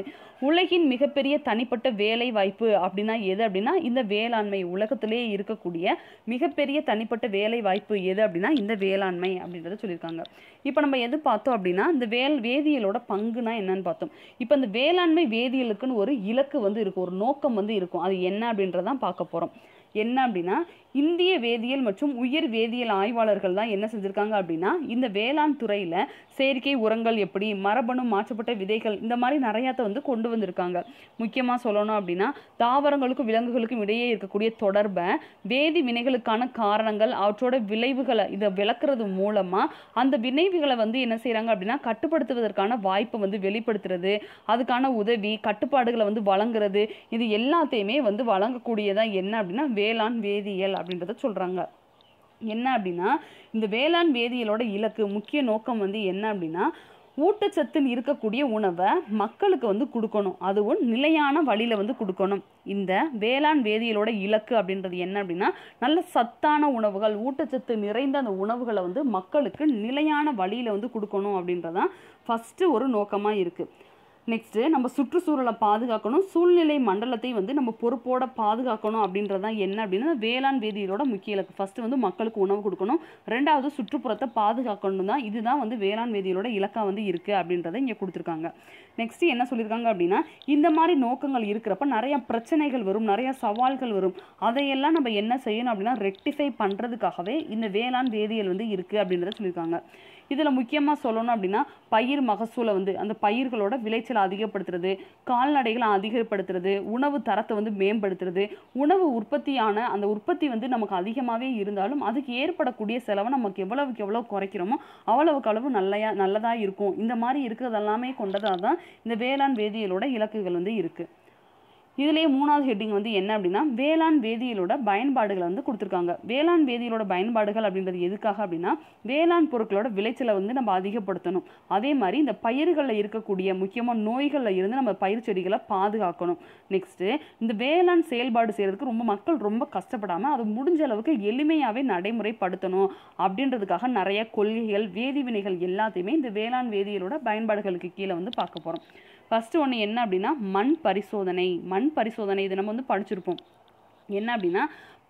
உலகின் மிகப்பெரிய தனிப்பட்ட வேலை வாய்ப்பு அப்படின்னா எது அப்படின்னா இந்த வேளாண்மை உலகத்திலே இருக்கக்கூடிய மிகப்பெரிய தனிப்பட்ட வேலை வாய்ப்பு எது அப்படின்னா இந்த வேளாண்மை அப்படின்றத சொல்லியிருக்காங்க இப்போ நம்ம எது பார்த்தோம் அப்படின்னா இந்த வேல் வேதியியலோட பங்குனா என்னன்னு பார்த்தோம் இப்போ இந்த வேளாண்மை வேதியியலுக்குன்னு ஒரு இலக்கு வந்து இருக்கும் ஒரு நோக்கம் வந்து இருக்கும் அது என்ன அப்படின்றதான் பார்க்க போகிறோம் என்ன அப்படின்னா இந்திய வேதியியல் மற்றும் உயிர் வேதியியல் ஆய்வாளர்கள் தான் என்ன செஞ்சுருக்காங்க அப்படின்னா இந்த வேளாண் துறையில் செயற்கை உரங்கள் எப்படி மரபணு மாற்றப்பட்ட விதைகள் இந்த மாதிரி நிறையாத்த வந்து கொண்டு வந்திருக்காங்க முக்கியமாக சொல்லணும் அப்படின்னா தாவரங்களுக்கும் விலங்குகளுக்கும் இடையே இருக்கக்கூடிய தொடர்பை வேதி வினைகளுக்கான காரணங்கள் அவற்றோட விளைவுகளை இதை விளக்குறது மூலமாக அந்த வினைவுகளை வந்து என்ன செய்கிறாங்க அப்படின்னா கட்டுப்படுத்துவதற்கான வாய்ப்பை வந்து வெளிப்படுத்துறது அதுக்கான உதவி கட்டுப்பாடுகளை வந்து வழங்குறது இது எல்லாத்தையுமே வந்து வழங்கக்கூடியதான் என்ன அப்படின்னா வேளாண் வேதியியல் அப்படின்றத சொல்கிறாங்க என்ன அப்படின்னா இந்த வேளாண் வேதியியலோட இலக்கு முக்கிய நோக்கம் வந்து என்ன அப்படின்னா ஊட்டச்சத்து இருக்கக்கூடிய உணவை மக்களுக்கு வந்து கொடுக்கணும் அதுவும் நிலையான வழியில் வந்து கொடுக்கணும் இந்த வேளாண் வேதியியலோட இலக்கு அப்படின்றது என்ன அப்படின்னா நல்ல சத்தான உணவுகள் ஊட்டச்சத்து நிறைந்த அந்த உணவுகளை வந்து மக்களுக்கு நிலையான வழியில் வந்து கொடுக்கணும் அப்படின்றதான் ஃபஸ்ட்டு ஒரு நோக்கமாக இருக்குது நெக்ஸ்ட்டு நம்ம சுற்றுச்சூழலை பாதுகாக்கணும் சூழ்நிலை மண்டலத்தை வந்து நம்ம பொறுப்போட பாதுகாக்கணும் அப்படின்றது தான் என்ன அப்படின்னா வேளாண் வேதியிலோட முக்கிய இலக்கு ஃபஸ்ட்டு வந்து மக்களுக்கு உணவு கொடுக்கணும் ரெண்டாவது சுற்றுப்புறத்தை பாதுகாக்கணும் தான் இதுதான் வந்து வேளாண் வேதியியலோட இலக்காக வந்து இருக்குது அப்படின்றத இங்கே கொடுத்துருக்காங்க நெக்ஸ்ட்டு என்ன சொல்லியிருக்காங்க அப்படின்னா இந்த மாதிரி நோக்கங்கள் இருக்கிறப்ப நிறையா பிரச்சனைகள் வரும் நிறையா சவால்கள் வரும் அதையெல்லாம் நம்ம என்ன செய்யணும் அப்படின்னா ரெக்டிஃபை பண்ணுறதுக்காகவே இந்த வேளாண் வேதியியல் வந்து இருக்குது அப்படின்றத சொல்லியிருக்காங்க இதில் முக்கியமாக சொல்லணும் அப்படின்னா பயிர் மகசூலை வந்து அந்த பயிர்களோட விளைச்சலை அதிகப்படுத்துறது கால்நடைகளை அதிகப்படுத்துறது உணவு தரத்தை வந்து மேம்படுத்துறது உணவு உற்பத்தியான அந்த உற்பத்தி வந்து நமக்கு அதிகமாகவே இருந்தாலும் அதுக்கு ஏற்படக்கூடிய செலவை நமக்கு எவ்வளவுக்கு எவ்வளோ குறைக்கிறோமோ அவ்வளவுக்கு அளவு நல்லையா நல்லதாக இருக்கும் இந்த மாதிரி இருக்கிறதெல்லாமே கொண்டதாக தான் இந்த வேளாண் வேதியியலோட இலக்குகள் வந்து இருக்குது இதுலேயே மூணாவது ஹெட்டிங் வந்து என்ன அப்படின்னா வேளாண் வேதியிலோட பயன்பாடுகளை வந்து கொடுத்துருக்காங்க வேளாண் வேதியியலோட பயன்பாடுகள் அப்படின்றது எதுக்காக அப்படின்னா வேளாண் பொருட்களோட விளைச்சலை வந்து நம்ம அதிகப்படுத்தணும் அதே மாதிரி இந்த பயிர்களில் இருக்கக்கூடிய முக்கியமாக நோய்களில் இருந்து நம்ம பயிர் செடிகளை பாதுகாக்கணும் நெக்ஸ்ட்டு இந்த வேளாண் செயல்பாடு செய்கிறதுக்கு ரொம்ப மக்கள் ரொம்ப கஷ்டப்படாமல் அது முடிஞ்ச அளவுக்கு எளிமையாகவே நடைமுறைப்படுத்தணும் அப்படின்றதுக்காக நிறைய கொள்கைகள் வேதிவினைகள் எல்லாத்தையுமே இந்த வேளாண் வேதியிலோட பயன்பாடுகளுக்கு கீழே வந்து பார்க்க போகிறோம் ஃபஸ்ட்டு ஒன்று என்ன அப்படின்னா மண் பரிசோதனை மண் பரிசோதனை இது நம்ம வந்து படிச்சிருப்போம் என்ன அப்படின்னா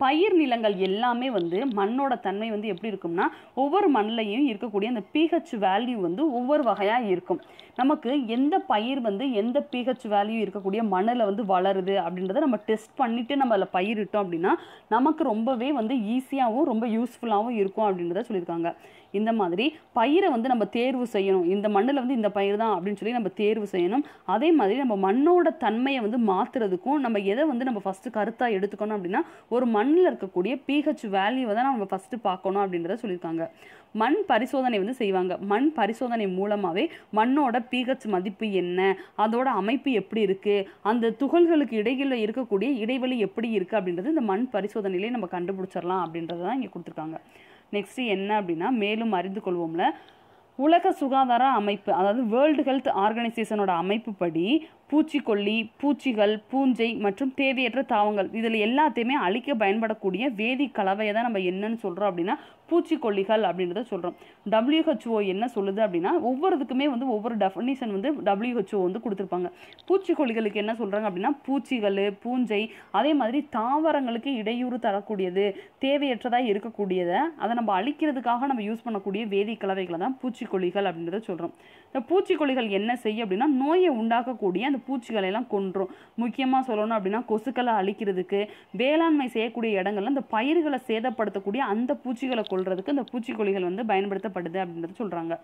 பயிர் நிலங்கள் எல்லாமே வந்து மண்ணோட தன்மை வந்து எப்படி இருக்கும்னா ஒவ்வொரு மண்ணிலையும் இருக்கக்கூடிய அந்த பிஹெச் வேல்யூ வந்து ஒவ்வொரு வகையாக இருக்கும் நமக்கு எந்த பயிர் வந்து எந்த பிஹெச் வேல்யூ இருக்கக்கூடிய மண்ணில் வந்து வளருது அப்படின்றத நம்ம டெஸ்ட் பண்ணிவிட்டு நம்ம அதில் பயிரிட்டோம் அப்படின்னா நமக்கு ரொம்பவே வந்து ஈஸியாகவும் ரொம்ப யூஸ்ஃபுல்லாகவும் இருக்கும் அப்படின்றத சொல்லியிருக்காங்க இந்த மாதிரி பயிரை வந்து நம்ம தேர்வு செய்யணும் இந்த மண்ணில் வந்து இந்த பயிர் தான் அப்படின்னு சொல்லி நம்ம தேர்வு செய்யணும் அதே மாதிரி நம்ம மண்ணோட தன்மையை வந்து மாற்றுறதுக்கும் நம்ம எதை வந்து நம்ம ஃபஸ்ட்டு கருத்தாக எடுத்துக்கணும் அப்படின்னா ஒரு மண்ணில் இருக்கக்கூடிய பிஹெச் வேல்யூவை தான் நம்ம ஃபஸ்ட்டு பார்க்கணும் அப்படின்றத சொல்லியிருக்காங்க மண் பரிசோதனை வந்து செய்வாங்க மண் பரிசோதனை மூலமாகவே மண்ணோட பிஹெச் மதிப்பு என்ன அதோட அமைப்பு எப்படி இருக்குது அந்த துகள்களுக்கு இடையில் இருக்கக்கூடிய இடைவெளி எப்படி இருக்குது அப்படின்றது இந்த மண் பரிசோதனையிலே நம்ம கண்டுபிடிச்சிடலாம் அப்படின்றத தான் இங்கே கொடுத்துருக்காங்க நெக்ஸ்ட்டு என்ன அப்படின்னா மேலும் அறிந்து கொள்வோம்ல உலக சுகாதார அமைப்பு அதாவது வேர்ல்டு ஹெல்த் ஆர்கனைசேஷனோட அமைப்பு படி பூச்சிக்கொல்லி பூச்சிகள் பூஞ்சை மற்றும் தேவையற்ற தாவங்கள் இதில் எல்லாத்தையுமே அழிக்க பயன்படக்கூடிய வேதி கலவையை தான் நம்ம என்னன்னு சொல்கிறோம் அப்படின்னா பூச்சிக்கொல்லிகள் அப்படின்றத சொல்கிறோம் டபிள்யூஹெச்ஓ என்ன சொல்லுது அப்படின்னா ஒவ்வொருத்துக்குமே வந்து ஒவ்வொரு டெஃபனிஷன் வந்து டபிள்யூஹெச்ஓ வந்து கொடுத்துருப்பாங்க பூச்சிக்கொல்லிகளுக்கு என்ன சொல்கிறாங்க அப்படின்னா பூச்சிகள் பூஞ்சை அதே மாதிரி தாவரங்களுக்கு இடையூறு தரக்கூடியது தேவையற்றதாக இருக்கக்கூடியதை அதை நம்ம அழிக்கிறதுக்காக நம்ம யூஸ் பண்ணக்கூடிய வேதி கலவைகளை தான் பூச்சிக்கொல்லிகள் அப்படின்றத சொல்கிறோம் இந்த பூச்சிக்கொல்லிகள் என்ன செய்யும் அப்படின்னா நோயை உண்டாக்கக்கூடிய அந்த பூச்சிகளை எல்லாம் கொன்றும் முக்கியமாக சொல்லணும் அப்படின்னா கொசுக்களை அழிக்கிறதுக்கு வேளாண்மை செய்யக்கூடிய இடங்கள்ல இந்த பயிர்களை சேதப்படுத்தக்கூடிய அந்த பூச்சிகளை கொள்றதுக்கு இந்த பூச்சிக்கொல்லிகள் வந்து பயன்படுத்தப்படுது அப்படின்றத சொல்கிறாங்க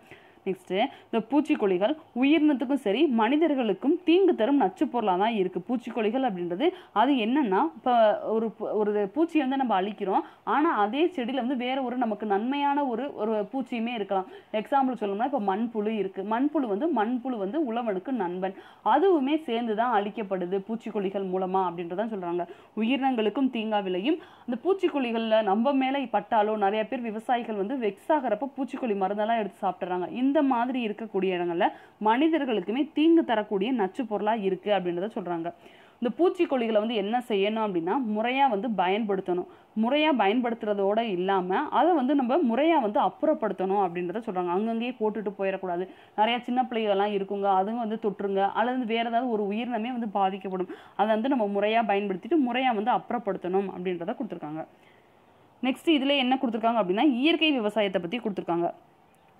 நெக்ஸ்ட்டு இந்த பூச்சிக்கொல்லிகள் உயிரினத்துக்கும் சரி மனிதர்களுக்கும் தீங்கு தரும் நச்சு பொருளாக தான் இருக்குது பூச்சிக்கொல்லிகள் அப்படின்றது அது என்னென்னா இப்போ ஒரு ஒரு பூச்சியை வந்து நம்ம அழிக்கிறோம் ஆனால் அதே செடியில் வந்து வேறு ஒரு நமக்கு நன்மையான ஒரு ஒரு பூச்சியுமே இருக்கலாம் எக்ஸாம்பிள் சொல்லணும்னா இப்போ மண்புழு இருக்குது மண்புழு வந்து மண்புழு வந்து உழவனுக்கு நண்பன் அதுவுமே சேர்ந்து தான் அழிக்கப்படுது பூச்சிக்கொல்லிகள் மூலமாக அப்படின்றதான் சொல்கிறாங்க உயிரினங்களுக்கும் தீங்கா விளையும் அந்த பூச்சிக்கொல்லிகளில் நம்ம மேலே பட்டாலோ நிறைய பேர் விவசாயிகள் வந்து வெக்ஸ் ஆகிறப்ப பூச்சிக்கொல்லி மருந்தெல்லாம் எடுத்து சாப்பிட்றாங்க இந்த இந்த மாதிரி இருக்கக்கூடிய இடங்களில் மனிதர்களுக்குமே தீங்கு தரக்கூடிய நச்சு பொருளாக இருக்குது அப்படின்றத சொல்கிறாங்க இந்த பூச்சிக்கொல்லிகளை வந்து என்ன செய்யணும் அப்படின்னா முறையாக வந்து பயன்படுத்தணும் முறையாக பயன்படுத்துறதோட இல்லாமல் அதை வந்து நம்ம முறையாக வந்து அப்புறப்படுத்தணும் அப்படின்றத சொல்கிறாங்க அங்கங்கேயே போட்டுட்டு போயிடக்கூடாது நிறையா சின்ன பிள்ளைகள்லாம் இருக்குங்க அதுவும் வந்து தொற்றுங்க அல்லது வேறு ஏதாவது ஒரு உயிரினமே வந்து பாதிக்கப்படும் அதை வந்து நம்ம முறையாக பயன்படுத்திட்டு முறையாக வந்து அப்புறப்படுத்தணும் அப்படின்றத கொடுத்துருக்காங்க நெக்ஸ்ட் இதில் என்ன கொடுத்துருக்காங்க அப்படின்னா இயற்கை விவசாயத்தை பற்றி கொடுத்துருக்காங்க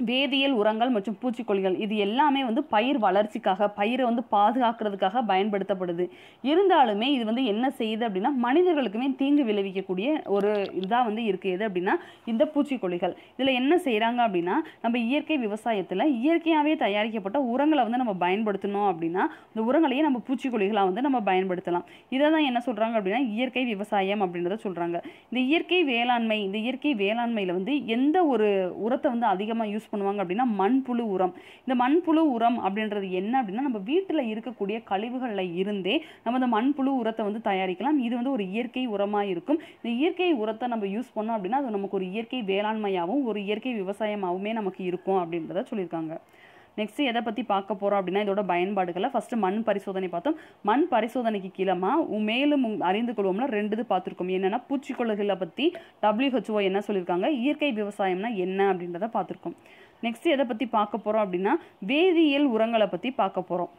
வேதியியல் உரங்கள் மற்றும் பூச்சிக்கொல்லிகள் இது எல்லாமே வந்து பயிர் வளர்ச்சிக்காக பயிரை வந்து பாதுகாக்கிறதுக்காக பயன்படுத்தப்படுது இருந்தாலுமே இது வந்து என்ன செய்யுது அப்படின்னா மனிதர்களுக்குமே தீங்கு விளைவிக்கக்கூடிய ஒரு இதாக வந்து இருக்குது எது அப்படின்னா இந்த பூச்சிக்கொல்லிகள் இதில் என்ன செய்கிறாங்க அப்படின்னா நம்ம இயற்கை விவசாயத்தில் இயற்கையாகவே தயாரிக்கப்பட்ட உரங்களை வந்து நம்ம பயன்படுத்தணும் அப்படின்னா இந்த உரங்களையே நம்ம பூச்சிக்கொல்லிகளாக வந்து நம்ம பயன்படுத்தலாம் இதை தான் என்ன சொல்கிறாங்க அப்படின்னா இயற்கை விவசாயம் அப்படின்றத சொல்கிறாங்க இந்த இயற்கை வேளாண்மை இந்த இயற்கை வேளாண்மையில் வந்து எந்த ஒரு உரத்தை வந்து அதிகமாக யூஸ் பண்ணுவாங்க அப்படின்னா மண்புழு உரம் இந்த மண்புழு உரம் அப்படின்றது என்ன அப்படின்னா நம்ம வீட்டில் இருக்கக்கூடிய கழிவுகளில் இருந்தே நம்ம இந்த மண்புழு உரத்தை வந்து தயாரிக்கலாம் இது வந்து ஒரு இயற்கை உரமாக இருக்கும் இந்த இயற்கை உரத்தை நம்ம யூஸ் பண்ணோம் அப்படின்னா அது நமக்கு ஒரு இயற்கை வேளாண்மையாகவும் ஒரு இயற்கை விவசாயமாகவுமே நமக்கு இருக்கும் அப்படின்றத சொல்லியிருக்காங்க நெக்ஸ்ட் எதை பற்றி பார்க்க போகிறோம் அப்படின்னா இதோட பயன்பாடுகளை ஃபஸ்ட்டு மண் பரிசோதனை பார்த்தோம் மண் பரிசோதனைக்கு கீழமா மேலும் அறிந்து கொள்வோம்னா ரெண்டு இது பார்த்துருக்கோம் என்னென்னா பூச்சிக்கொல்லிகளை பற்றி டபிள்யூஹெச்ஓ என்ன சொல்லியிருக்காங்க இயற்கை விவசாயம்னா என்ன அப்படின்றத பார்த்துருக்கோம் நெக்ஸ்ட் எதை பற்றி பார்க்க போகிறோம் அப்படின்னா வேதியியல் உரங்களை பற்றி பார்க்க போகிறோம்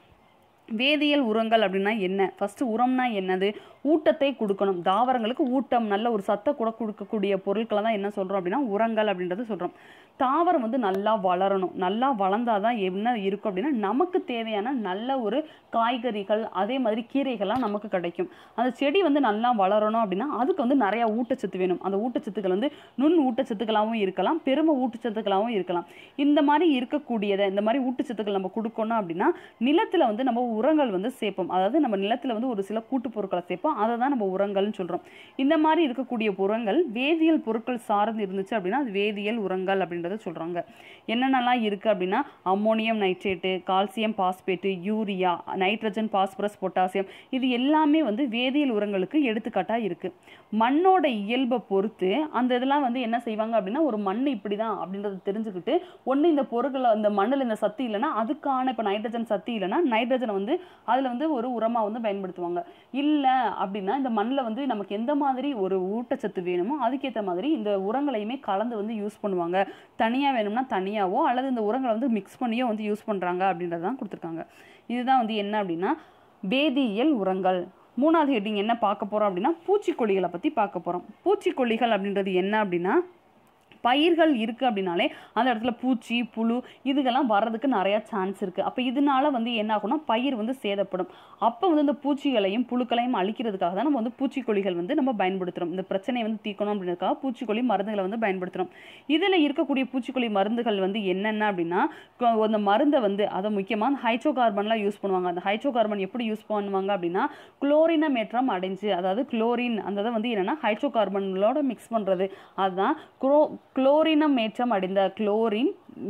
வேதியியல் உரங்கள் அப்படின்னா என்ன ஃபஸ்ட்டு உரம்னா என்னது ஊட்டத்தை கொடுக்கணும் தாவரங்களுக்கு ஊட்டம் நல்ல ஒரு சத்தை கூட கொடுக்கக்கூடிய பொருட்களை தான் என்ன சொல்கிறோம் அப்படின்னா உரங்கள் அப்படின்றது சொல்கிறோம் தாவரம் வந்து நல்லா வளரணும் நல்லா வளர்ந்தால் தான் என்ன இருக்கும் அப்படின்னா நமக்கு தேவையான நல்ல ஒரு காய்கறிகள் அதே மாதிரி கீரைகள்லாம் நமக்கு கிடைக்கும் அந்த செடி வந்து நல்லா வளரணும் அப்படின்னா அதுக்கு வந்து நிறையா ஊட்டச்சத்து வேணும் அந்த ஊட்டச்சத்துக்கள் வந்து நுண் ஊட்டச்சத்துக்களாகவும் இருக்கலாம் பெரும ஊட்டச்சத்துக்களாகவும் இருக்கலாம் இந்த மாதிரி இருக்கக்கூடியதை இந்த மாதிரி ஊட்டச்சத்துக்கள் நம்ம கொடுக்கணும் அப்படின்னா நிலத்தில் வந்து நம்ம உரங்கள் வந்து சேர்ப்போம் அதாவது நம்ம நிலத்தில் வந்து ஒரு சில கூட்டு பொருட்களை சேர்ப்போம் அதை தான் நம்ம உரங்கள்னு சொல்கிறோம் இந்த மாதிரி இருக்கக்கூடிய உரங்கள் வேதியியல் பொருட்கள் சார்ந்து இருந்துச்சு அப்படின்னா அது வேதியியல் உரங்கள் அப்படின்ற அப்படின்றத சொல்கிறாங்க என்னென்னலாம் இருக்குது அப்படின்னா ammonium nitrate calcium phosphate urea nitrogen phosphorus potassium இது எல்லாமே வந்து வேதியியல் உரங்களுக்கு எடுத்துக்காட்டாக இருக்குது மண்ணோட இயல்பை பொறுத்து அந்த இதெல்லாம் வந்து என்ன செய்வாங்க அப்படின்னா ஒரு மண் இப்படி தான் அப்படின்றத தெரிஞ்சுக்கிட்டு ஒன்று இந்த பொருட்களை இந்த மண்ணில் இந்த சத்து இல்லைன்னா அதுக்கான இப்போ நைட்ரஜன் சத்து இல்லைன்னா நைட்ரஜனை வந்து அதில் வந்து ஒரு உரமாக வந்து பயன்படுத்துவாங்க இல்லை அப்படின்னா இந்த மண்ணில் வந்து நமக்கு எந்த மாதிரி ஒரு ஊட்டச்சத்து வேணுமோ அதுக்கேற்ற மாதிரி இந்த உரங்களையுமே கலந்து வந்து யூஸ் பண்ணுவாங்க தனியாக வேணும்னா தனியாகவோ அல்லது இந்த உரங்களை வந்து மிக்ஸ் பண்ணியோ வந்து யூஸ் பண்ணுறாங்க அப்படின்றது தான் கொடுத்துருக்காங்க இதுதான் வந்து என்ன அப்படின்னா வேதியியல் உரங்கள் மூணாவது ஹெட்டிங் என்ன பார்க்க போகிறோம் அப்படின்னா பூச்சிக்கொல்லிகளை பற்றி பார்க்க போகிறோம் பூச்சிக்கொல்லிகள் அப்படின்றது என்ன அப்படின்னா பயிர்கள் இருக்குது அப்படின்னாலே அந்த இடத்துல பூச்சி புழு இதுகெல்லாம் வர்றதுக்கு நிறையா சான்ஸ் இருக்குது அப்போ இதனால வந்து என்ன ஆகும்னா பயிர் வந்து சேதப்படும் அப்போ வந்து இந்த பூச்சிகளையும் புழுக்களையும் அழிக்கிறதுக்காக தான் நம்ம வந்து பூச்சிக்கொல்லிகள் வந்து நம்ம பயன்படுத்துகிறோம் இந்த பிரச்சனையை வந்து தீர்க்கணும் அப்படின்றதுக்காக பூச்சிக்கொல்லி மருந்துகளை வந்து பயன்படுத்துகிறோம் இதில் இருக்கக்கூடிய பூச்சிக்கொல்லி மருந்துகள் வந்து என்னென்ன அப்படின்னா அந்த மருந்தை வந்து அதை முக்கியமாக அந்த ஹைட்ரோ கார்பன்லாம் யூஸ் பண்ணுவாங்க அந்த ஹைட்ரோ கார்பன் எப்படி யூஸ் பண்ணுவாங்க அப்படின்னா குளோரினமேற்றம் அடைஞ்சு அதாவது குளோரின் அந்த வந்து என்னென்னா ஹைட்ரோ கார்பன்களோட மிக்ஸ் பண்ணுறது அதுதான் குரோ குளோரினம் ஏற்றம் அடைந்த குளோரின்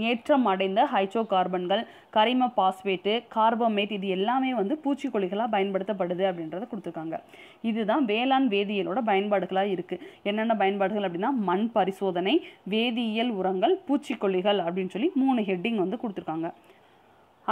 ஏற்றம் அடைந்த ஹைட்ரோ கார்பன்கள் கரிம பாஸ்பேட்டு கார்பமேட் இது எல்லாமே வந்து பூச்சிக்கொல்லிகளாக பயன்படுத்தப்படுது அப்படின்றத கொடுத்துருக்காங்க இதுதான் வேளாண் வேதியியலோட பயன்பாடுகளாக இருக்குது என்னென்ன பயன்பாடுகள் அப்படின்னா மண் பரிசோதனை வேதியியல் உரங்கள் பூச்சிக்கொல்லிகள் அப்படின்னு சொல்லி மூணு ஹெட்டிங் வந்து கொடுத்துருக்காங்க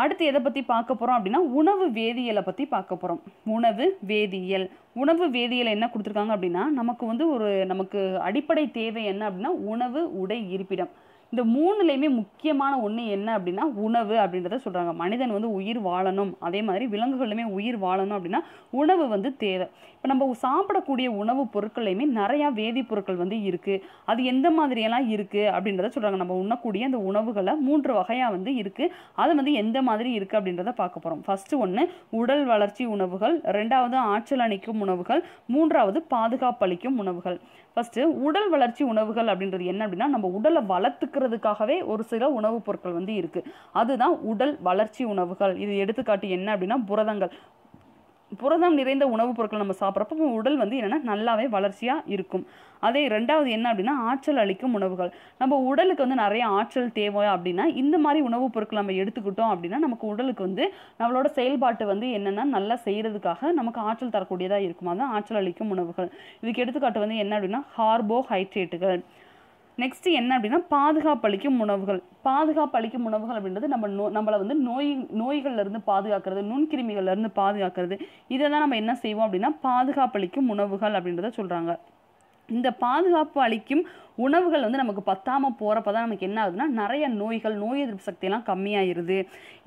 அடுத்து எதை பற்றி பார்க்க போகிறோம் அப்படின்னா உணவு வேதியியலை பற்றி பார்க்க போகிறோம் உணவு வேதியியல் உணவு வேதியியல் என்ன கொடுத்துருக்காங்க அப்படின்னா நமக்கு வந்து ஒரு நமக்கு அடிப்படை தேவை என்ன அப்படின்னா உணவு உடை இருப்பிடம் இந்த மூணுலேயுமே முக்கியமான ஒன்று என்ன அப்படின்னா உணவு அப்படின்றத சொல்கிறாங்க மனிதன் வந்து உயிர் வாழணும் அதே மாதிரி விலங்குகளுமே உயிர் வாழணும் அப்படின்னா உணவு வந்து தேவை இப்போ நம்ம சாப்பிடக்கூடிய உணவு பொருட்கள்லையுமே நிறையா வேதிப்பொருட்கள் வந்து இருக்குது அது எந்த மாதிரியெல்லாம் இருக்குது அப்படின்றத சொல்கிறாங்க நம்ம உண்ணக்கூடிய அந்த உணவுகளை மூன்று வகையாக வந்து இருக்குது அது வந்து எந்த மாதிரி இருக்குது அப்படின்றத பார்க்க போகிறோம் ஃபஸ்ட்டு ஒன்று உடல் வளர்ச்சி உணவுகள் ரெண்டாவது ஆற்றல் அணிக்கும் உணவுகள் மூன்றாவது பாதுகாப்பு அளிக்கும் உணவுகள் ஃபஸ்ட்டு உடல் வளர்ச்சி உணவுகள் அப்படின்றது என்ன அப்படின்னா நம்ம உடலை வளர்த்துக்கிறதுக்காகவே ஒரு சில உணவுப் பொருட்கள் வந்து இருக்குது அதுதான் உடல் வளர்ச்சி உணவுகள் இது எடுத்துக்காட்டு என்ன அப்படின்னா புரதங்கள் புரதம் நிறைந்த உணவுப் பொருட்கள் நம்ம சாப்பிட்றப்போ உடல் வந்து என்னென்னா நல்லாவே வளர்ச்சியாக இருக்கும் அதே ரெண்டாவது என்ன அப்படின்னா ஆற்றல் அளிக்கும் உணவுகள் நம்ம உடலுக்கு வந்து நிறைய ஆற்றல் தேவை அப்படின்னா இந்த மாதிரி உணவுப் பொருட்கள் நம்ம எடுத்துக்கிட்டோம் அப்படின்னா நமக்கு உடலுக்கு வந்து நம்மளோட செயல்பாட்டு வந்து என்னென்னா நல்லா செய்கிறதுக்காக நமக்கு ஆற்றல் தரக்கூடியதாக இருக்கும் அதுதான் ஆற்றல் அளிக்கும் உணவுகள் இதுக்கு எடுத்துக்காட்டு வந்து என்ன அப்படின்னா கார்போஹைட்ரேட்டுகள் நெக்ஸ்ட் என்ன அப்படின்னா பாதுகாப்பு அளிக்கும் உணவுகள் பாதுகாப்பு அளிக்கும் உணவுகள் அப்படின்றது நம்ம நோ நம்மளை வந்து நோய் நோய்கள்லேருந்து பாதுகாக்கிறது நுண்கிருமிகள்லேருந்து பாதுகாக்கிறது இதை தான் நம்ம என்ன செய்வோம் அப்படின்னா பாதுகாப்பு அளிக்கும் உணவுகள் அப்படின்றத சொல்கிறாங்க இந்த பாதுகாப்பு அளிக்கும் உணவுகள் வந்து நமக்கு பத்தாமல் போகிறப்ப தான் நமக்கு என்ன ஆகுதுன்னா நிறைய நோய்கள் நோய் எதிர்ப்பு சக்தியெல்லாம் கம்மியாயிருது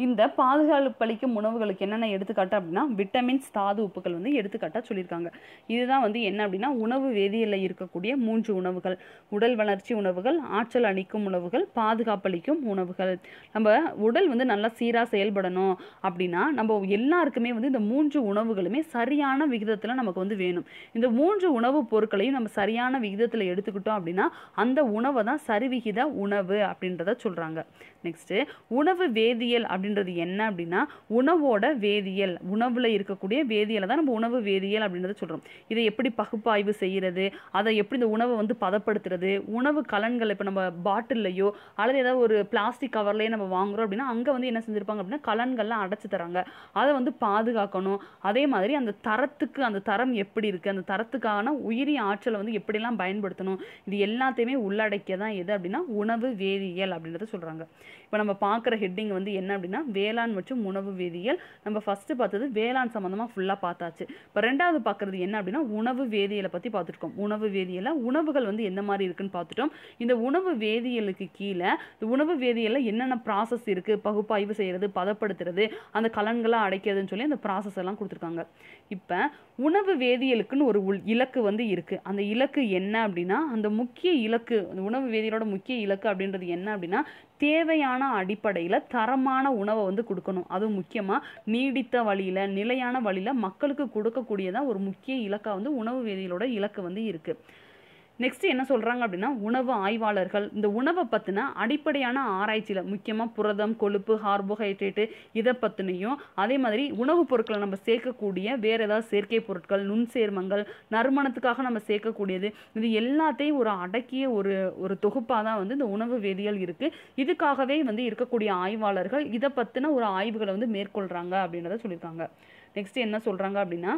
இந்த பாதுகாப்பளிக்கும் உணவுகளுக்கு என்னென்ன எடுத்துக்காட்டு அப்படின்னா விட்டமின்ஸ் தாது உப்புகள் வந்து எடுத்துக்காட்டாக சொல்லியிருக்காங்க இதுதான் வந்து என்ன அப்படின்னா உணவு வேதியியலில் இருக்கக்கூடிய மூன்று உணவுகள் உடல் வளர்ச்சி உணவுகள் ஆற்றல் அளிக்கும் உணவுகள் பாதுகாப்பளிக்கும் உணவுகள் நம்ம உடல் வந்து நல்லா சீராக செயல்படணும் அப்படின்னா நம்ம எல்லாருக்குமே வந்து இந்த மூன்று உணவுகளுமே சரியான விகிதத்தில் நமக்கு வந்து வேணும் இந்த மூன்று உணவுப் பொருட்களையும் நம்ம சரியான விகிதத்தில் எடுத்துக்கிட்டோம் அப்படின்னா அந்த உணவை தான் சரிவிகித உணவு அப்படின்றத சொல்கிறாங்க நெக்ஸ்ட்டு உணவு வேதியியல் அப்படின்றது என்ன அப்படின்னா உணவோட வேதியியல் உணவில் இருக்கக்கூடிய வேதியியலை தான் நம்ம உணவு வேதியியல் அப்படின்றத சொல்கிறோம் இதை எப்படி பகுப்பாய்வு செய்கிறது அதை எப்படி இந்த உணவை வந்து பதப்படுத்துறது உணவு கலன்கள் இப்போ நம்ம பாட்டில்லையோ அல்லது ஏதாவது ஒரு பிளாஸ்டிக் கவர்லேயே நம்ம வாங்குகிறோம் அப்படின்னா அங்கே வந்து என்ன செஞ்சுருப்பாங்க அப்படின்னா கலன்கள்லாம் அடைச்சி தராங்க அதை வந்து பாதுகாக்கணும் அதே மாதிரி அந்த தரத்துக்கு அந்த தரம் எப்படி இருக்குது அந்த தரத்துக்கான உயிரி ஆற்றலை வந்து எப்படிலாம் பயன்படுத்தணும் இது எல்லா எல்லாத்தையுமே உள்ளடக்கிய தான் எது அப்படின்னா உணவு வேதியியல் அப்படின்றத சொல்கிறாங்க இப்போ நம்ம பார்க்குற ஹெட்டிங் வந்து என்ன அப்படின்னா வேளாண் மற்றும் உணவு வேதியியல் நம்ம ஃபஸ்ட்டு பார்த்தது வேளாண் சம்மந்தமாக ஃபுல்லாக பார்த்தாச்சு இப்போ ரெண்டாவது பார்க்குறது என்ன அப்படின்னா உணவு வேதியியலை பற்றி பார்த்துருக்கோம் உணவு வேதியியலை உணவுகள் வந்து எந்த மாதிரி இருக்குன்னு பார்த்துட்டோம் இந்த உணவு வேதியியலுக்கு கீழே உணவு வேதியியலில் என்னென்ன ப்ராசஸ் இருக்குது பகுப்பாய்வு செய்கிறது பதப்படுத்துறது அந்த கலன்களை அடைக்கிறதுன்னு சொல்லி அந்த ப்ராசஸ் எல்லாம் கொடுத்துருக்காங்க இப்போ உணவு வேதியியலுக்குன்னு ஒரு உள் இலக்கு வந்து இருக்குது அந்த இலக்கு என்ன அப்படின்னா அந்த முக்கிய இலக்கு அந்த உணவு வேதியியலோட முக்கிய இலக்கு அப்படின்றது என்ன அப்படின்னா தேவையான அடிப்படையில் தரமான உணவை வந்து கொடுக்கணும் அதுவும் முக்கியமாக நீடித்த வழியில் நிலையான வழியில் மக்களுக்கு கொடுக்கக்கூடியதான் ஒரு முக்கிய இலக்காக வந்து உணவு வேதியியலோட இலக்கு வந்து இருக்குது நெக்ஸ்ட் என்ன சொல்கிறாங்க அப்படின்னா உணவு ஆய்வாளர்கள் இந்த உணவை பற்றின அடிப்படையான ஆராய்ச்சியில் முக்கியமாக புரதம் கொழுப்பு கார்போஹைட்ரேட்டு இதை பற்றினையும் அதே மாதிரி உணவுப் பொருட்களை நம்ம சேர்க்கக்கூடிய வேறு ஏதாவது செயற்கை பொருட்கள் நுண் சேர்மங்கள் நறுமணத்துக்காக நம்ம சேர்க்கக்கூடியது இது எல்லாத்தையும் ஒரு அடக்கிய ஒரு ஒரு தொகுப்பாக தான் வந்து இந்த உணவு வேதியியல் இருக்குது இதுக்காகவே வந்து இருக்கக்கூடிய ஆய்வாளர்கள் இதை பற்றின ஒரு ஆய்வுகளை வந்து மேற்கொள்கிறாங்க அப்படின்றத சொல்லியிருக்காங்க நெக்ஸ்ட் என்ன சொல்கிறாங்க அப்படின்னா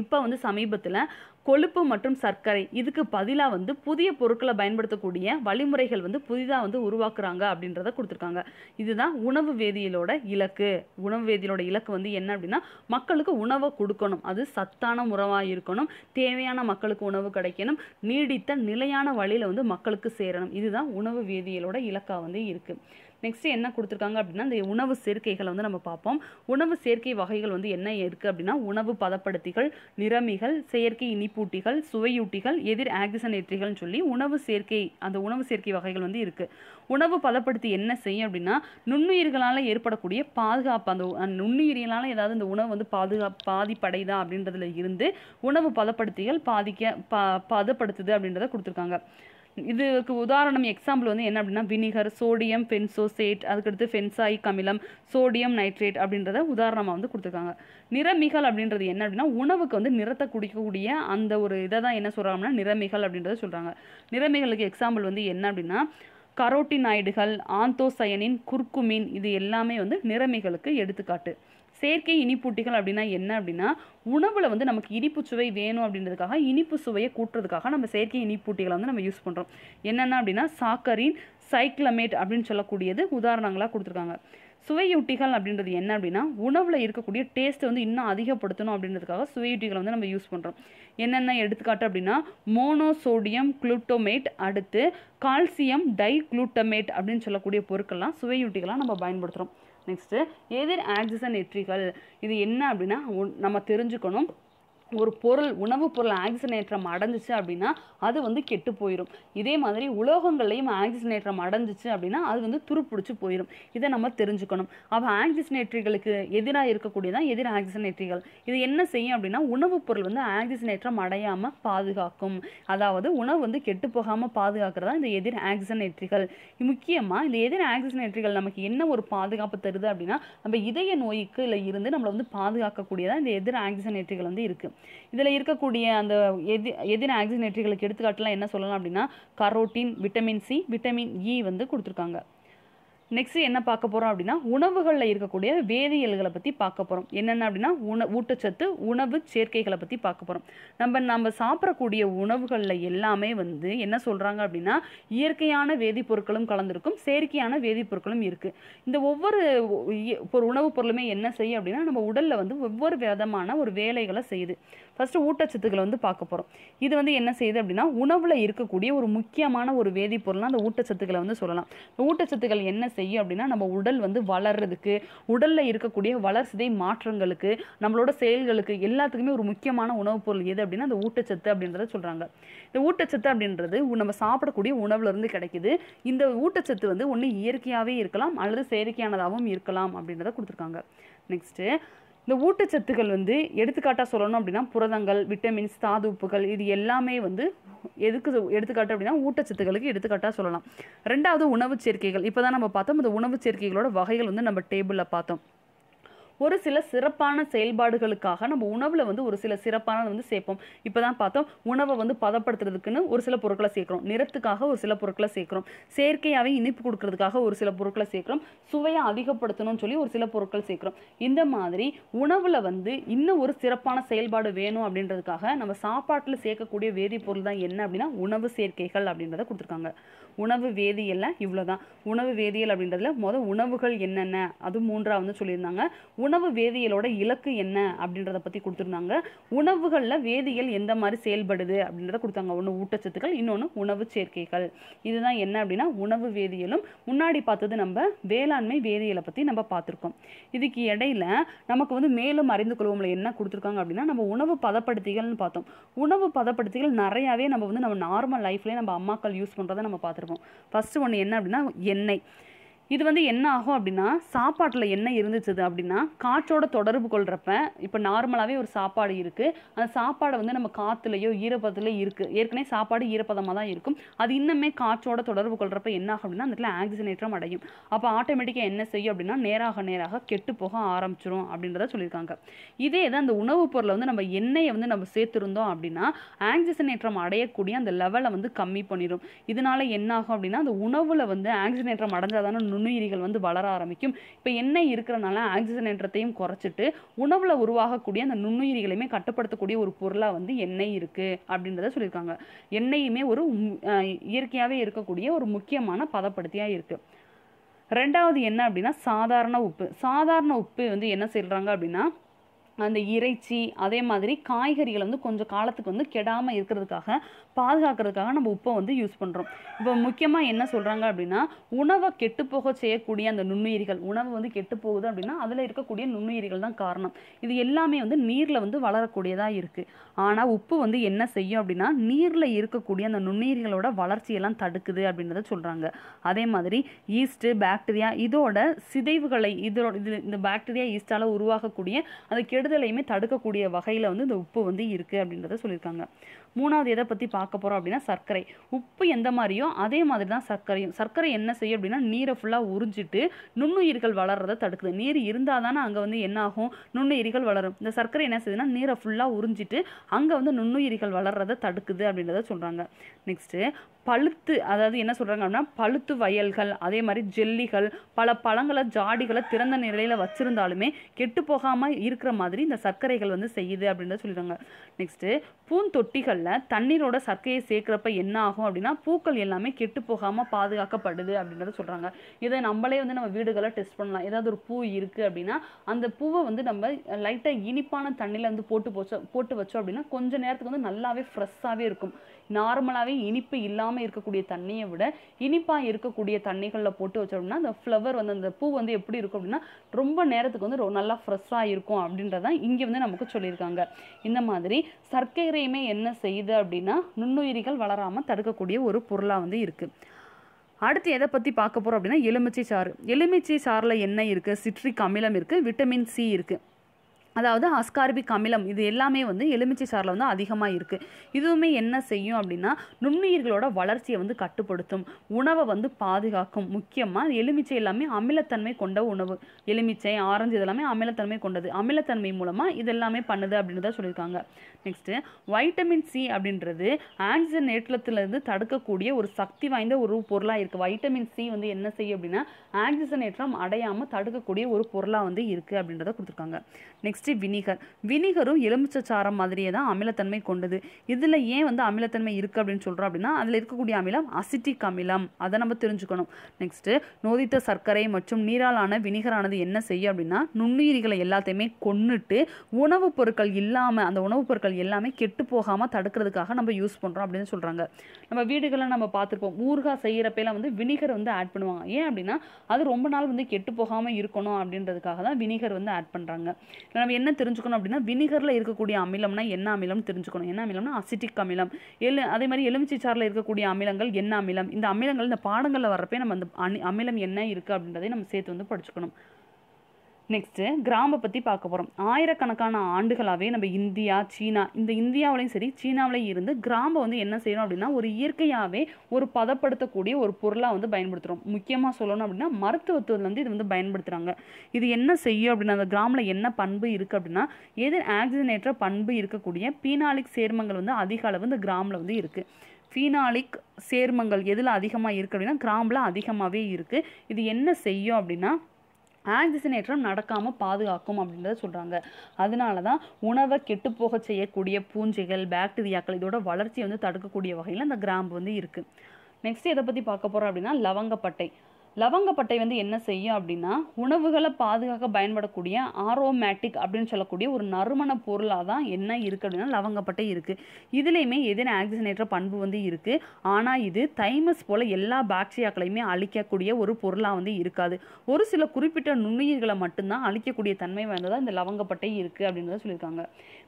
இப்போ வந்து சமீபத்தில் கொழுப்பு மற்றும் சர்க்கரை இதுக்கு பதிலாக வந்து புதிய பொருட்களை பயன்படுத்தக்கூடிய வழிமுறைகள் வந்து புதிதாக வந்து உருவாக்குறாங்க அப்படின்றத கொடுத்துருக்காங்க இதுதான் உணவு வேதியியலோட இலக்கு உணவு வேதியிலோட இலக்கு வந்து என்ன அப்படின்னா மக்களுக்கு உணவை கொடுக்கணும் அது சத்தான முறவாக இருக்கணும் தேவையான மக்களுக்கு உணவு கிடைக்கணும் நீடித்த நிலையான வழியில் வந்து மக்களுக்கு சேரணும் இதுதான் உணவு வேதியியலோட இலக்காக வந்து இருக்குது நெக்ஸ்ட்டு என்ன கொடுத்துருக்காங்க அப்படின்னா இந்த உணவு சேர்க்கைகளை வந்து நம்ம பார்ப்போம் உணவு சேர்க்கை வகைகள் வந்து என்ன இருக்குது அப்படின்னா உணவு பதப்படுத்திகள் நிறமிகள் செயற்கை இனிப்பூட்டிகள் சுவையூட்டிகள் எதிர் ஆக்சிசனேற்றிகள்னு சொல்லி உணவு சேர்க்கை அந்த உணவு சேர்க்கை வகைகள் வந்து இருக்குது உணவு பதப்படுத்தி என்ன செய்யும் அப்படின்னா நுண்ணுயிர்களால் ஏற்படக்கூடிய பாதுகாப்பு அந்த நுண்ணுயிரியலால் ஏதாவது இந்த உணவு வந்து பாதுகா பாதிப்படைதா அப்படின்றதுல இருந்து உணவு பதப்படுத்திகள் பாதிக்க பா பதப்படுத்துது அப்படின்றத கொடுத்துருக்காங்க இதுக்கு உதாரணம் எக்ஸாம்பிள் வந்து என்ன அப்படின்னா வினிகர் சோடியம் பென்சோசேட் அதுக்கடுத்து ஃபென்சாயிக் அமிலம் சோடியம் நைட்ரேட் அப்படின்றத உதாரணமாக வந்து கொடுத்துருக்காங்க நிறமிகள் அப்படின்றது என்ன அப்படின்னா உணவுக்கு வந்து நிறத்தை குடிக்கக்கூடிய அந்த ஒரு இதை தான் என்ன சொல்கிறாங்கன்னா நிறமிகள் அப்படின்றத சொல்கிறாங்க நிறமிகளுக்கு எக்ஸாம்பிள் வந்து என்ன அப்படின்னா கரோட்டினாய்டுகள் ஆந்தோசயனின் குர்குமின் இது எல்லாமே வந்து நிறமைகளுக்கு எடுத்துக்காட்டு செயற்கை இனிப்பூட்டிகள் அப்படின்னா என்ன அப்படின்னா உணவில் வந்து நமக்கு இனிப்பு சுவை வேணும் அப்படின்றதுக்காக இனிப்பு சுவையை கூட்டுறதுக்காக நம்ம செயற்கை இனிப்பூட்டிகளை வந்து நம்ம யூஸ் பண்ணுறோம் என்னென்ன அப்படின்னா சாக்கரின் சைக்ளமேட் அப்படின்னு சொல்லக்கூடியது உதாரணங்களாக கொடுத்துருக்காங்க சுவையூட்டிகள் அப்படின்றது என்ன அப்படின்னா உணவில் இருக்கக்கூடிய டேஸ்ட்டை வந்து இன்னும் அதிகப்படுத்தணும் அப்படின்றதுக்காக சுவையூட்டிகளை வந்து நம்ம யூஸ் பண்ணுறோம் என்னென்ன எடுத்துக்காட்டு அப்படின்னா மோனோசோடியம் குளுட்டோமேட் அடுத்து கால்சியம் டை குளூட்டமேட் அப்படின்னு சொல்லக்கூடிய பொருட்கள்லாம் சுவையூட்டிகளாக நம்ம பயன்படுத்துகிறோம் நெக்ஸ்ட்டு எதிர் ஆக்சிசன் எட்ரிகள் இது என்ன அப்படின்னா நம்ம தெரிஞ்சுக்கணும் ஒரு பொருள் உணவுப் பொருள் ஆக்சிஜனேற்றம் அடைஞ்சிச்சு அப்படின்னா அது வந்து கெட்டு போயிடும் இதே மாதிரி உலோகங்கள்லையும் ஆக்சிஜனேற்றம் அடைஞ்சிச்சு அப்படின்னா அது வந்து துருப்பிடிச்சு போயிடும் இதை நம்ம தெரிஞ்சுக்கணும் அப்போ ஆக்சிஜனேற்றிகளுக்கு எதிராக இருக்கக்கூடியதான் எதிர் ஆக்சிஜனேற்றிகள் இது என்ன செய்யும் அப்படின்னா உணவுப் பொருள் வந்து ஆக்சிஜனேற்றம் அடையாமல் பாதுகாக்கும் அதாவது உணவு வந்து கெட்டு போகாமல் பாதுகாக்கிறதா இந்த எதிர் ஆக்சிஜனேற்றிகள் முக்கியமாக இந்த எதிர் ஆக்சிஜனேற்றிகள் நமக்கு என்ன ஒரு பாதுகாப்பு தருது அப்படின்னா நம்ம இதய நோய்க்கு இல்லை இருந்து நம்மளை வந்து பாதுகாக்கக்கூடியதான் இந்த எதிர் ஆக்சிஜனேற்றிகள் வந்து இருக்குது இதில் இருக்கக்கூடிய அந்த எதி எதின ஆக்சிஜனேற்றிகளுக்கு எடுத்துக்காட்டுலாம் என்ன சொல்லலாம் அப்படின்னா carotene vitamin C vitamin E e வந்து கொடுத்துருக்காங்க நெக்ஸ்ட் என்ன பார்க்க போகிறோம் அப்படின்னா உணவுகளில் இருக்கக்கூடிய வேதியியல்களை பற்றி பார்க்க போகிறோம் என்னென்ன அப்படின்னா உண ஊட்டச்சத்து உணவு சேர்க்கைகளை பற்றி பார்க்க போகிறோம் நம்ம நம்ம சாப்பிடக்கூடிய உணவுகளில் எல்லாமே வந்து என்ன சொல்கிறாங்க அப்படின்னா இயற்கையான வேதிப்பொருட்களும் கலந்துருக்கும் செயற்கையான வேதிப்பொருட்களும் இருக்குது இந்த ஒவ்வொரு ஒரு உணவுப் பொருளுமே என்ன செய்யும் அப்படின்னா நம்ம உடலில் வந்து ஒவ்வொரு விதமான ஒரு வேலைகளை செய்யுது ஃபஸ்ட்டு ஊட்டச்சத்துக்களை வந்து பார்க்க போகிறோம் இது வந்து என்ன செய்யுது அப்படின்னா உணவில் இருக்கக்கூடிய ஒரு முக்கியமான ஒரு வேதிப்பொருள்னால் அந்த ஊட்டச்சத்துக்களை வந்து சொல்லலாம் ஊட்டச்சத்துக்கள் என்ன செய்யும் அப்படின்னா நம்ம உடல் வந்து வளர்றதுக்கு உடலில் இருக்கக்கூடிய வளர்சிதை மாற்றங்களுக்கு நம்மளோட செயல்களுக்கு எல்லாத்துக்குமே ஒரு முக்கியமான உணவுப் பொருள் எது அப்படின்னா அந்த ஊட்டச்சத்து அப்படின்றத சொல்கிறாங்க இந்த ஊட்டச்சத்து அப்படின்றது நம்ம சாப்பிடக்கூடிய உணவுலேருந்து கிடைக்கிது இந்த ஊட்டச்சத்து வந்து ஒன்று இயற்கையாகவே இருக்கலாம் அல்லது செயற்கையானதாகவும் இருக்கலாம் அப்படின்றத கொடுத்துருக்காங்க நெக்ஸ்ட்டு இந்த ஊட்டச்சத்துக்கள் வந்து எடுத்துக்காட்டாக சொல்லணும் அப்படின்னா புரதங்கள் விட்டமின்ஸ் தாது உப்புகள் இது எல்லாமே வந்து எதுக்கு எடுத்துக்காட்டு அப்படின்னா ஊட்டச்சத்துக்களுக்கு எடுத்துக்காட்டாக சொல்லலாம் ரெண்டாவது உணவு சேர்க்கைகள் இப்போ தான் நம்ம பார்த்தோம் இந்த உணவு சேர்க்கைகளோட வகைகள் வந்து நம்ம டேபிளில் பார்த்தோம் ஒரு சில சிறப்பான செயல்பாடுகளுக்காக நம்ம உணவில் வந்து ஒரு சில சிறப்பான வந்து சேர்ப்போம் இப்போ தான் பார்த்தோம் உணவை வந்து பதப்படுத்துறதுக்குன்னு ஒரு சில பொருட்களை சேர்க்குறோம் நிறத்துக்காக ஒரு சில பொருட்களை சேர்க்குறோம் செயற்கையாகவே இனிப்பு கொடுக்கறதுக்காக ஒரு சில பொருட்களை சேர்க்குறோம் சுவையை அதிகப்படுத்தணும்னு சொல்லி ஒரு சில பொருட்கள் சேர்க்குறோம் இந்த மாதிரி உணவில் வந்து இன்னும் ஒரு சிறப்பான செயல்பாடு வேணும் அப்படின்றதுக்காக நம்ம சாப்பாட்டில் சேர்க்கக்கூடிய வேதிப்பொருள் தான் என்ன அப்படின்னா உணவு சேர்க்கைகள் அப்படின்றத கொடுத்துருக்காங்க உணவு வேதியியலில் இவ்வளோ தான் உணவு வேதியியல் அப்படின்றதுல மொதல் உணவுகள் என்னென்ன அது மூன்றாக வந்து சொல்லியிருந்தாங்க உணவு வேதியியலோட இலக்கு என்ன அப்படின்றத பற்றி கொடுத்துருந்தாங்க உணவுகளில் வேதியியல் எந்த மாதிரி செயல்படுது அப்படின்றத கொடுத்தாங்க ஒன்று ஊட்டச்சத்துக்கள் இன்னொன்று உணவு சேர்க்கைகள் இதுதான் என்ன அப்படின்னா உணவு வேதியியலும் முன்னாடி பார்த்தது நம்ம வேளாண்மை வேதியியலை பற்றி நம்ம பார்த்துருக்கோம் இதுக்கு இடையில நமக்கு வந்து மேலும் அறிந்து கொள்வோம்ல என்ன கொடுத்துருக்காங்க அப்படின்னா நம்ம உணவு பதப்படுத்திகள்னு பார்த்தோம் உணவு பதப்படுத்திகள் நிறையாவே நம்ம வந்து நம்ம நார்மல் லைஃப்லேயே நம்ம அம்மாக்கள் யூஸ் பண்ணுறதை நம்ம பார்த்துருப்போம் பார்த்துருவோம் ஃபஸ்ட்டு ஒன்று என்ன அப்படின்னா எண்ணெய் இது வந்து என்ன ஆகும் அப்படின்னா சாப்பாட்டில் என்ன இருந்துச்சுது அப்படின்னா காற்றோட தொடர்பு கொள்கிறப்ப இப்போ நார்மலாகவே ஒரு சாப்பாடு இருக்குது அந்த சாப்பாடை வந்து நம்ம காற்றுலையோ ஈரப்பதத்துலையோ இருக்குது ஏற்கனவே சாப்பாடு ஈரப்பதமாக தான் இருக்கும் அது இன்னுமே காற்றோட தொடர்பு கொள்கிறப்ப என்ன ஆகும் அப்படின்னா அந்த இடத்துல ஆக்சிஜனேற்றம் அடையும் அப்போ ஆட்டோமேட்டிக்காக என்ன செய்யும் அப்படின்னா நேராக நேராக கெட்டு போக ஆரம்பிச்சிரும் அப்படின்றத சொல்லியிருக்காங்க இதே தான் அந்த உணவுப் பொருளை வந்து நம்ம எண்ணெயை வந்து நம்ம சேர்த்துருந்தோம் அப்படின்னா ஆக்சிஜனேற்றம் அடையக்கூடிய அந்த லெவலை வந்து கம்மி பண்ணிடும் இதனால என்ன ஆகும் அப்படின்னா அந்த உணவில் வந்து ஆக்சிஜனேற்றம் அடைஞ்சாதானே நுண்ணுயிரிகள் வந்து வளர ஆரம்பிக்கும் இப்போ எண்ணெய் இருக்கிறனால ஆக்சிஜன் ஏற்றத்தையும் குறைச்சிட்டு உணவில் உருவாகக்கூடிய அந்த நுண்ணுயிரிகளையுமே கட்டுப்படுத்தக்கூடிய ஒரு பொருளாக வந்து எண்ணெய் இருக்குது அப்படின்றத சொல்லியிருக்காங்க எண்ணெயுமே ஒரு இயற்கையாகவே இருக்கக்கூடிய ஒரு முக்கியமான பதப்படுத்தியாக இருக்குது ரெண்டாவது என்ன அப்படின்னா சாதாரண உப்பு சாதாரண உப்பு வந்து என்ன செய்கிறாங்க அப்படின்னா அந்த இறைச்சி அதே மாதிரி காய்கறிகளை வந்து கொஞ்சம் காலத்துக்கு வந்து கெடாமல் இருக்கிறதுக்காக பாதுகாக்கிறதுக்காக நம்ம உப்பை வந்து யூஸ் பண்ணுறோம் இப்போ முக்கியமாக என்ன சொல்கிறாங்க அப்படின்னா உணவை கெட்டுப்போக செய்யக்கூடிய அந்த நுண்ணுயிரிகள் உணவு வந்து கெட்டுப்போகுது போகுது அப்படின்னா அதில் இருக்கக்கூடிய நுண்ணுயிரிகள் தான் காரணம் இது எல்லாமே வந்து நீரில் வந்து வளரக்கூடியதாக இருக்குது ஆனால் உப்பு வந்து என்ன செய்யும் அப்படின்னா நீரில் இருக்கக்கூடிய அந்த நுண்ணுயிரிகளோட வளர்ச்சியெல்லாம் தடுக்குது அப்படின்றத சொல்கிறாங்க அதே மாதிரி ஈஸ்ட்டு பாக்டீரியா இதோட சிதைவுகளை இதோட இது இந்த பாக்டீரியா ஈஸ்டால் உருவாகக்கூடிய அந்த கெடு விடுதலையுமே தடுக்கக்கூடிய வகையில் வந்து இந்த உப்பு வந்து இருக்குது அப்படின்றத சொல்லியிருக்காங்க மூணாவது எதை பற்றி பார்க்க போகிறோம் அப்படின்னா சர்க்கரை உப்பு எந்த மாதிரியோ அதே மாதிரி தான் சர்க்கரையும் சர்க்கரை என்ன செய்யும் அப்படின்னா நீரை ஃபுல்லாக உறிஞ்சிட்டு நுண்ணுயிர்கள் வளர்கிறத தடுக்குது நீர் இருந்தால் தானே அங்கே வந்து என்ன ஆகும் நுண்ணுயிர்கள் வளரும் இந்த சர்க்கரை என்ன செய்யுதுன்னா நீரை ஃபுல்லாக உறிஞ்சிட்டு அங்கே வந்து நுண்ணுயிர்கள் வளர்கிறத தடுக்குது அப்படின்றத சொல்கிறாங்க நெக்ஸ்ட்டு பழுத்து அதாவது என்ன சொல்கிறாங்க அப்படின்னா பழுத்து வயல்கள் அதே மாதிரி ஜெல்லிகள் பல பழங்களை ஜாடிகளை திறந்த நிலையில் வச்சுருந்தாலுமே கெட்டு போகாமல் இருக்கிற மாதிரி இந்த சர்க்கரைகள் வந்து செய்யுது அப்படின்றத சொல்லிடுறாங்க நெக்ஸ்ட்டு பூந்தொட்டிகள் பூக்களில் தண்ணீரோட சர்க்கையை சேர்க்குறப்ப என்ன ஆகும் அப்படின்னா பூக்கள் எல்லாமே கெட்டு போகாமல் பாதுகாக்கப்படுது அப்படின்றத சொல்கிறாங்க இதை நம்மளே வந்து நம்ம வீடுகளை டெஸ்ட் பண்ணலாம் ஏதாவது ஒரு பூ இருக்குது அப்படின்னா அந்த பூவை வந்து நம்ம லைட்டாக இனிப்பான தண்ணியில் வந்து போட்டு போச்சோம் போட்டு வச்சோம் அப்படின்னா கொஞ்சம் நேரத்துக்கு வந்து நல்லாவே ஃப்ரெஷ்ஷாகவே இருக்கும் நார்மலாகவே இனிப்பு இல்லாமல் இருக்கக்கூடிய தண்ணியை விட இனிப்பாக இருக்கக்கூடிய தண்ணிகளில் போட்டு வச்சோம் அப்படின்னா அந்த ஃப்ளவர் வந்து அந்த பூ வந்து எப்படி இருக்கும் அப்படின்னா ரொம்ப நேரத்துக்கு வந்து நல்லா ஃப்ரெஷ்ஷாக இருக்கும் அப்படின்றதான் இங்கே வந்து நமக்கு சொல்லியிருக்காங்க இந்த மாதிரி சர்க்கரையுமே என்ன செய் செய்யுது அப்படின்னா நுண்ணுயிரிகள் வளராமல் தடுக்கக்கூடிய ஒரு பொருளாக வந்து இருக்குது அடுத்து எதை பற்றி பார்க்க போகிறோம் அப்படின்னா எலுமிச்சை சாறு எலுமிச்சை சாறில் என்ன இருக்குது சிட்ரிக் அமிலம் இருக்குது விட்டமின் சி இருக்குது அதாவது அஸ்கார்பிக் அமிலம் இது எல்லாமே வந்து எலுமிச்சை சாரில் வந்து அதிகமாக இருக்குது இதுவுமே என்ன செய்யும் அப்படின்னா நுண்ணுயிர்களோட வளர்ச்சியை வந்து கட்டுப்படுத்தும் உணவை வந்து பாதுகாக்கும் முக்கியமாக எலுமிச்சை எல்லாமே அமிலத்தன்மை கொண்ட உணவு எலுமிச்சை ஆரஞ்சு இதெல்லாமே அமிலத்தன்மை கொண்டது அமிலத்தன்மை மூலமாக இதெல்லாமே பண்ணுது அப்படின்னு சொல்லியிருக்காங்க நெக்ஸ்ட்டு வைட்டமின் சி அப்படின்றது ஆக்சிஜன் ஏற்றத்துலேருந்து தடுக்கக்கூடிய ஒரு சக்தி வாய்ந்த ஒரு பொருளாக இருக்குது வைட்டமின் சி வந்து என்ன செய்யும் அப்படின்னா ஆக்சிஜன் ஏற்றம் அடையாமல் தடுக்கக்கூடிய ஒரு பொருளாக வந்து இருக்குது அப்படின்றத கொடுத்துருக்காங்க நெக்ஸ்ட் நெக்ஸ்ட்டு வினிகர் வினிகரும் எலுமிச்சை சாரம் மாதிரியே தான் அமிலத்தன்மை கொண்டது இதில் ஏன் வந்து அமிலத்தன்மை இருக்குது அப்படின்னு சொல்கிறோம் அப்படின்னா அதில் இருக்கக்கூடிய அமிலம் அசிட்டிக் அமிலம் அதை நம்ம தெரிஞ்சுக்கணும் நெக்ஸ்ட்டு நோதித்த சர்க்கரை மற்றும் நீராலான வினிகரானது என்ன செய்யும் அப்படின்னா நுண்ணுயிரிகளை எல்லாத்தையுமே கொன்னுட்டு உணவுப் பொருட்கள் இல்லாமல் அந்த உணவுப் பொருட்கள் எல்லாமே கெட்டு போகாமல் தடுக்கிறதுக்காக நம்ம யூஸ் பண்ணுறோம் அப்படின்னு சொல்கிறாங்க நம்ம வீடுகளில் நம்ம பார்த்துருப்போம் ஊறுகாய் செய்கிறப்பெல்லாம் வந்து வினிகர் வந்து ஆட் பண்ணுவாங்க ஏன் அப்படின்னா அது ரொம்ப நாள் வந்து கெட்டு போகாமல் இருக்கணும் அப்படின்றதுக்காக தான் வினிகர் வந்து ஆட் பண்ணுறாங்க நம்ம என்ன தெரிஞ்சுக்கணும் அப்படின்னா வினிகரில் இருக்கக்கூடிய அமிலம்னா என்ன அமிலம்னு தெரிஞ்சுக்கணும் என்ன அமிலம்னா அசிட்டிக் அமிலம் எலு அதே மாதிரி எலுமிச்சை சாரில் இருக்கக்கூடிய அமிலங்கள் என்ன அமிலம் இந்த அமிலங்கள் இந்த பாடங்களில் வரப்பே நம்ம அந்த அமிலம் என்ன இருக்குது அப்படின்றதே நம்ம சேர்த்து வந்து படிச்சுக்கணும் நெக்ஸ்ட்டு கிராம பற்றி பார்க்க போகிறோம் ஆயிரக்கணக்கான ஆண்டுகளாகவே நம்ம இந்தியா சீனா இந்த இந்தியாவிலையும் சரி சீனாவிலையும் இருந்து கிராம்பை வந்து என்ன செய்யணும் அப்படின்னா ஒரு இயற்கையாகவே ஒரு பதப்படுத்தக்கூடிய ஒரு பொருளாக வந்து பயன்படுத்துகிறோம் முக்கியமாக சொல்லணும் அப்படின்னா மருத்துவத்துவத்தில் வந்து இது வந்து பயன்படுத்துகிறாங்க இது என்ன செய்யும் அப்படின்னா அந்த கிராமில் என்ன பண்பு இருக்குது அப்படின்னா எது ஆக்சிஜனேற்ற பண்பு இருக்கக்கூடிய பீனாலிக் சேர்மங்கள் வந்து அதிக அளவு இந்த கிராமில் வந்து இருக்குது ஃபீனாலிக் சேர்மங்கள் எதில் அதிகமாக இருக்குது அப்படின்னா கிராம்பில் அதிகமாகவே இருக்குது இது என்ன செய்யும் அப்படின்னா ஆக்சிஜனேற்றம் நடக்காமல் பாதுகாக்கும் அப்படின்றத சொல்கிறாங்க அதனால தான் உணவை கெட்டுப்போக செய்யக்கூடிய பூஞ்சைகள் பாக்டீரியாக்கள் இதோட வளர்ச்சியை வந்து தடுக்கக்கூடிய வகையில் அந்த கிராம்பு வந்து இருக்குது நெக்ஸ்ட் எதை பற்றி பார்க்க போகிறோம் அப்படின்னா லவங்கப்பட்டை லவங்கப்பட்டை வந்து என்ன செய்யும் அப்படின்னா உணவுகளை பாதுகாக்க பயன்படக்கூடிய ஆரோமேட்டிக் அப்படின்னு சொல்லக்கூடிய ஒரு நறுமண பொருளாக தான் என்ன இருக்குது அப்படின்னா லவங்கப்பட்டை இருக்குது இதுலேயுமே எதின ஆக்சிஜனேற்ற பண்பு வந்து இருக்குது ஆனால் இது தைமஸ் போல் எல்லா பாக்டீரியாக்களையுமே அழிக்கக்கூடிய ஒரு பொருளாக வந்து இருக்காது ஒரு சில குறிப்பிட்ட நுண்ணுயிர்களை மட்டும்தான் அழிக்கக்கூடிய தன்மை வாய்ந்ததாக இந்த லவங்கப்பட்டை இருக்குது அப்படின்றத சொல்லியிருக்காங்க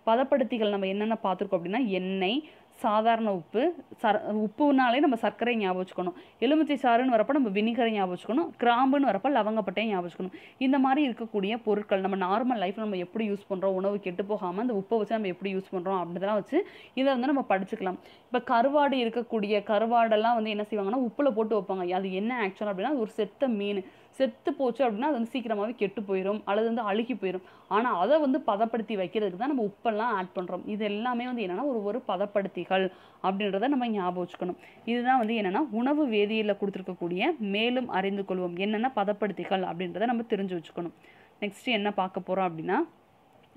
பதப்படுத்திகள் நம்ம என்னென்ன பார்த்துருக்கோம் அப்படின்னா எண்ணெய் சாதாரண உப்பு சர் உப்புனாலே நம்ம சர்க்கரை ஞாபகம் வச்சுக்கணும் எலுமிச்சை சாறுன்னு வரப்போ நம்ம வினிகரை ஞாபகம் வச்சுக்கணும் கிராம்புன்னு வரப்போ லவங்கப்பட்டையும் ஞாபகம் வச்சுக்கணும் இந்த மாதிரி இருக்கக்கூடிய பொருட்கள் நம்ம நார்மல் லைஃப்பில் நம்ம எப்படி யூஸ் பண்ணுறோம் உணவு கெட்டு போகாமல் அந்த உப்பை வச்சு நம்ம எப்படி யூஸ் பண்ணுறோம் அப்படிலாம் வச்சு இதை வந்து நம்ம படிச்சுக்கலாம் இப்போ கருவாடு இருக்கக்கூடிய கருவாடெல்லாம் வந்து என்ன செய்வாங்கன்னா உப்பில் போட்டு வைப்பாங்க அது என்ன ஆக்சுவலாக அப்படின்னா ஒரு செத்த மீன் செத்து போச்சு அப்படின்னா அது வந்து சீக்கிரமாகவே கெட்டு போயிடும் அல்லது வந்து அழுகி போயிடும் ஆனால் அதை வந்து பதப்படுத்தி வைக்கிறதுக்கு தான் நம்ம உப்பெல்லாம் ஆட் பண்ணுறோம் இது எல்லாமே வந்து என்னென்னா ஒரு ஒரு பதப்படுத்திகள் அப்படின்றத நம்ம ஞாபகம் வச்சுக்கணும் இதுதான் வந்து என்னென்னா உணவு வேதியியலில் கொடுத்துருக்கக்கூடிய மேலும் அறிந்து கொள்வோம் என்னென்ன பதப்படுத்திகள் அப்படின்றத நம்ம தெரிஞ்சு வச்சுக்கணும் நெக்ஸ்ட் என்ன பார்க்க போகிறோம் அப்படின்னா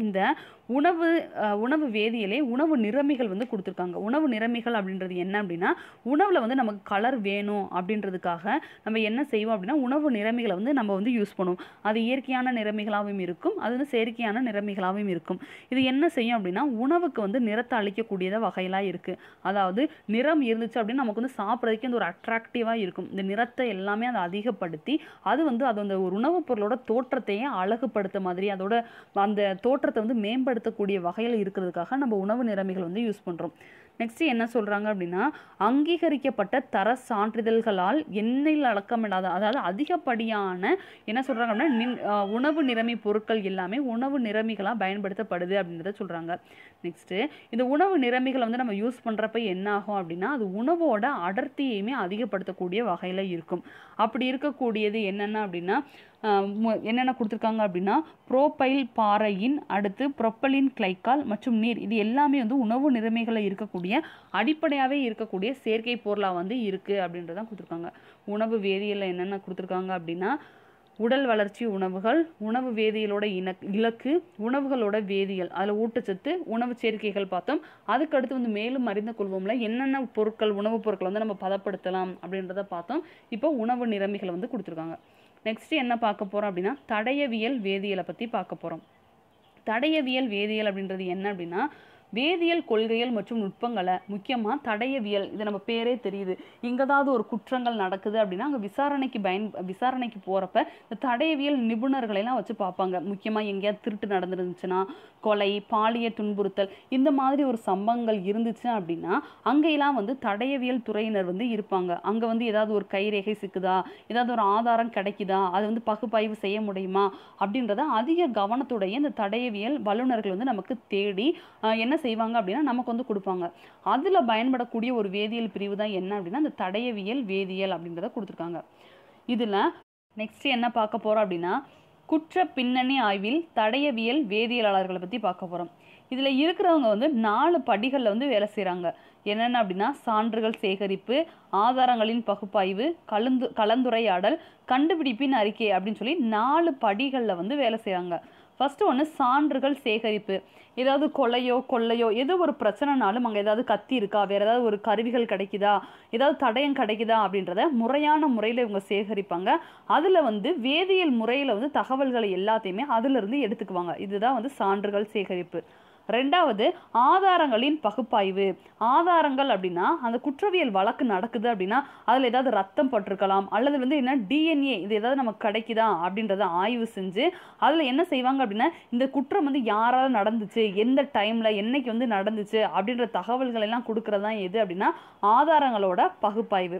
இந்த உணவு உணவு வேதியிலே உணவு நிறமிகள் வந்து கொடுத்துருக்காங்க உணவு நிறமிகள் அப்படின்றது என்ன அப்படின்னா உணவில் வந்து நமக்கு கலர் வேணும் அப்படின்றதுக்காக நம்ம என்ன செய்வோம் அப்படின்னா உணவு நிறமிகளை வந்து நம்ம வந்து யூஸ் பண்ணுவோம் அது இயற்கையான நிறமிகளாகவும் இருக்கும் அது வந்து செயற்கையான நிறமிகளாகவும் இருக்கும் இது என்ன செய்யும் அப்படின்னா உணவுக்கு வந்து நிறத்தை அளிக்கக்கூடியத வகையிலாக இருக்குது அதாவது நிறம் இருந்துச்சு அப்படின்னா நமக்கு வந்து சாப்பிட்றதுக்கு வந்து ஒரு அட்ராக்டிவாக இருக்கும் இந்த நிறத்தை எல்லாமே அதை அதிகப்படுத்தி அது வந்து அது அந்த ஒரு உணவுப் பொருளோட தோற்றத்தையே அழகுபடுத்த மாதிரி அதோட அந்த தோற்ற தோற்றத்தை வந்து மேம்படுத்தக்கூடிய வகையில் இருக்கிறதுக்காக நம்ம உணவு நிறமிகள் வந்து யூஸ் பண்ணுறோம் நெக்ஸ்ட்டு என்ன சொல்கிறாங்க அப்படின்னா அங்கீகரிக்கப்பட்ட தர சான்றிதழ்களால் எண்ணெயில் அடக்கமிடாத அதாவது அதிகப்படியான என்ன சொல்கிறாங்க அப்படின்னா உணவு நிறமி பொருட்கள் எல்லாமே உணவு நிறமிகளாக பயன்படுத்தப்படுது அப்படின்றத சொல்கிறாங்க நெக்ஸ்ட்டு இந்த உணவு நிறமிகளை வந்து நம்ம யூஸ் பண்ணுறப்ப என்ன ஆகும் அப்படின்னா அது உணவோட அடர்த்தியுமே அதிகப்படுத்தக்கூடிய வகையில் இருக்கும் அப்படி இருக்கக்கூடியது என்னென்ன அப்படின்னா என்னென்ன கொடுத்துருக்காங்க அப்படின்னா ப்ரோபைல் பாறையின் அடுத்து புரொப்பலின் கிளைக்கால் மற்றும் நீர் இது எல்லாமே வந்து உணவு நிறமைகளில் இருக்கக்கூடிய அடிப்படையாகவே இருக்கக்கூடிய செயற்கை பொருளாக வந்து இருக்குது அப்படின்றதான் கொடுத்துருக்காங்க உணவு வேதியியலில் என்னென்ன கொடுத்துருக்காங்க அப்படின்னா உடல் வளர்ச்சி உணவுகள் உணவு வேதியியலோட இன இலக்கு உணவுகளோட வேதியியல் அதில் ஊட்டச்சத்து உணவு சேர்க்கைகள் பார்த்தோம் அதுக்கடுத்து வந்து மேலும் அறிந்து கொள்வோம்ல என்னென்ன பொருட்கள் உணவுப் பொருட்கள் வந்து நம்ம பதப்படுத்தலாம் அப்படின்றத பார்த்தோம் இப்போ உணவு நிறமைகளை வந்து கொடுத்துருக்காங்க நெக்ஸ்ட்டு என்ன பார்க்க போகிறோம் அப்படின்னா தடயவியல் வேதியியலை பற்றி பார்க்க போகிறோம் தடையவியல் வேதியியல் அப்படின்றது என்ன அப்படின்னா வேதியியல் கொள்கைகள் மற்றும் நுட்பங்களை முக்கியமாக தடையவியல் இது நம்ம பேரே தெரியுது இங்கேதாவது ஒரு குற்றங்கள் நடக்குது அப்படின்னா அங்கே விசாரணைக்கு பயன் விசாரணைக்கு போகிறப்ப இந்த தடையவியல் நிபுணர்களெல்லாம் வச்சு பார்ப்பாங்க முக்கியமாக எங்கேயாவது திருட்டு நடந்துருந்துச்சுன்னா கொலை பாலியல் துன்புறுத்தல் இந்த மாதிரி ஒரு சம்பவங்கள் இருந்துச்சு அப்படின்னா அங்கெல்லாம் வந்து தடையவியல் துறையினர் வந்து இருப்பாங்க அங்கே வந்து ஏதாவது ஒரு கைரேகை சிக்குதா ஏதாவது ஒரு ஆதாரம் கிடைக்குதா அது வந்து பகுப்பாய்வு செய்ய முடியுமா அப்படின்றத அதிக கவனத்துடைய இந்த தடையவியல் வல்லுநர்கள் வந்து நமக்கு தேடி என்ன செய்வாங்க அப்படின்னா நமக்கு வந்து கொடுப்பாங்க அதில் பயன்படக்கூடிய ஒரு வேதியியல் பிரிவு தான் என்ன அப்படின்னா அந்த தடையவியல் வேதியியல் அப்படின்றத கொடுத்துருக்காங்க இதில் நெக்ஸ்ட் என்ன பார்க்க போகிறோம் அப்படின்னா குற்ற பின்னணி ஆய்வில் தடையவியல் வேதியியலாளர்களை பற்றி பார்க்க போகிறோம் இதில் இருக்கிறவங்க வந்து நாலு படிகளில் வந்து வேலை செய்கிறாங்க என்னென்ன அப்படின்னா சான்றுகள் சேகரிப்பு ஆதாரங்களின் பகுப்பாய்வு கலந்து கலந்துரையாடல் கண்டுபிடிப்பின் அறிக்கை அப்படின்னு சொல்லி நாலு படிகளில் வந்து வேலை செய்கிறாங்க ஃபஸ்ட்டு ஒன்று சான்றுகள் சேகரிப்பு ஏதாவது கொலையோ கொள்ளையோ ஏதோ ஒரு பிரச்சனைனாலும் அங்கே ஏதாவது கத்தி இருக்கா வேறு ஏதாவது ஒரு கருவிகள் கிடைக்குதா ஏதாவது தடயம் கிடைக்குதா அப்படின்றத முறையான முறையில் இவங்க சேகரிப்பாங்க அதில் வந்து வேதியியல் முறையில் வந்து தகவல்களை எல்லாத்தையுமே அதிலிருந்து எடுத்துக்குவாங்க இதுதான் வந்து சான்றுகள் சேகரிப்பு ரெண்டாவது ஆதாரங்களின் பகுப்பாய்வு ஆதாரங்கள் அப்படின்னா அந்த குற்றவியல் வழக்கு நடக்குது அப்படின்னா அதில் ஏதாவது ரத்தம் பட்டிருக்கலாம் அல்லது வந்து என்ன டிஎன்ஏ இது ஏதாவது நமக்கு கிடைக்குதா அப்படின்றத ஆய்வு செஞ்சு அதில் என்ன செய்வாங்க அப்படின்னா இந்த குற்றம் வந்து யாரால் நடந்துச்சு எந்த டைமில் என்னைக்கு வந்து நடந்துச்சு அப்படின்ற தகவல்கள் எல்லாம் கொடுக்குறது எது அப்படின்னா ஆதாரங்களோட பகுப்பாய்வு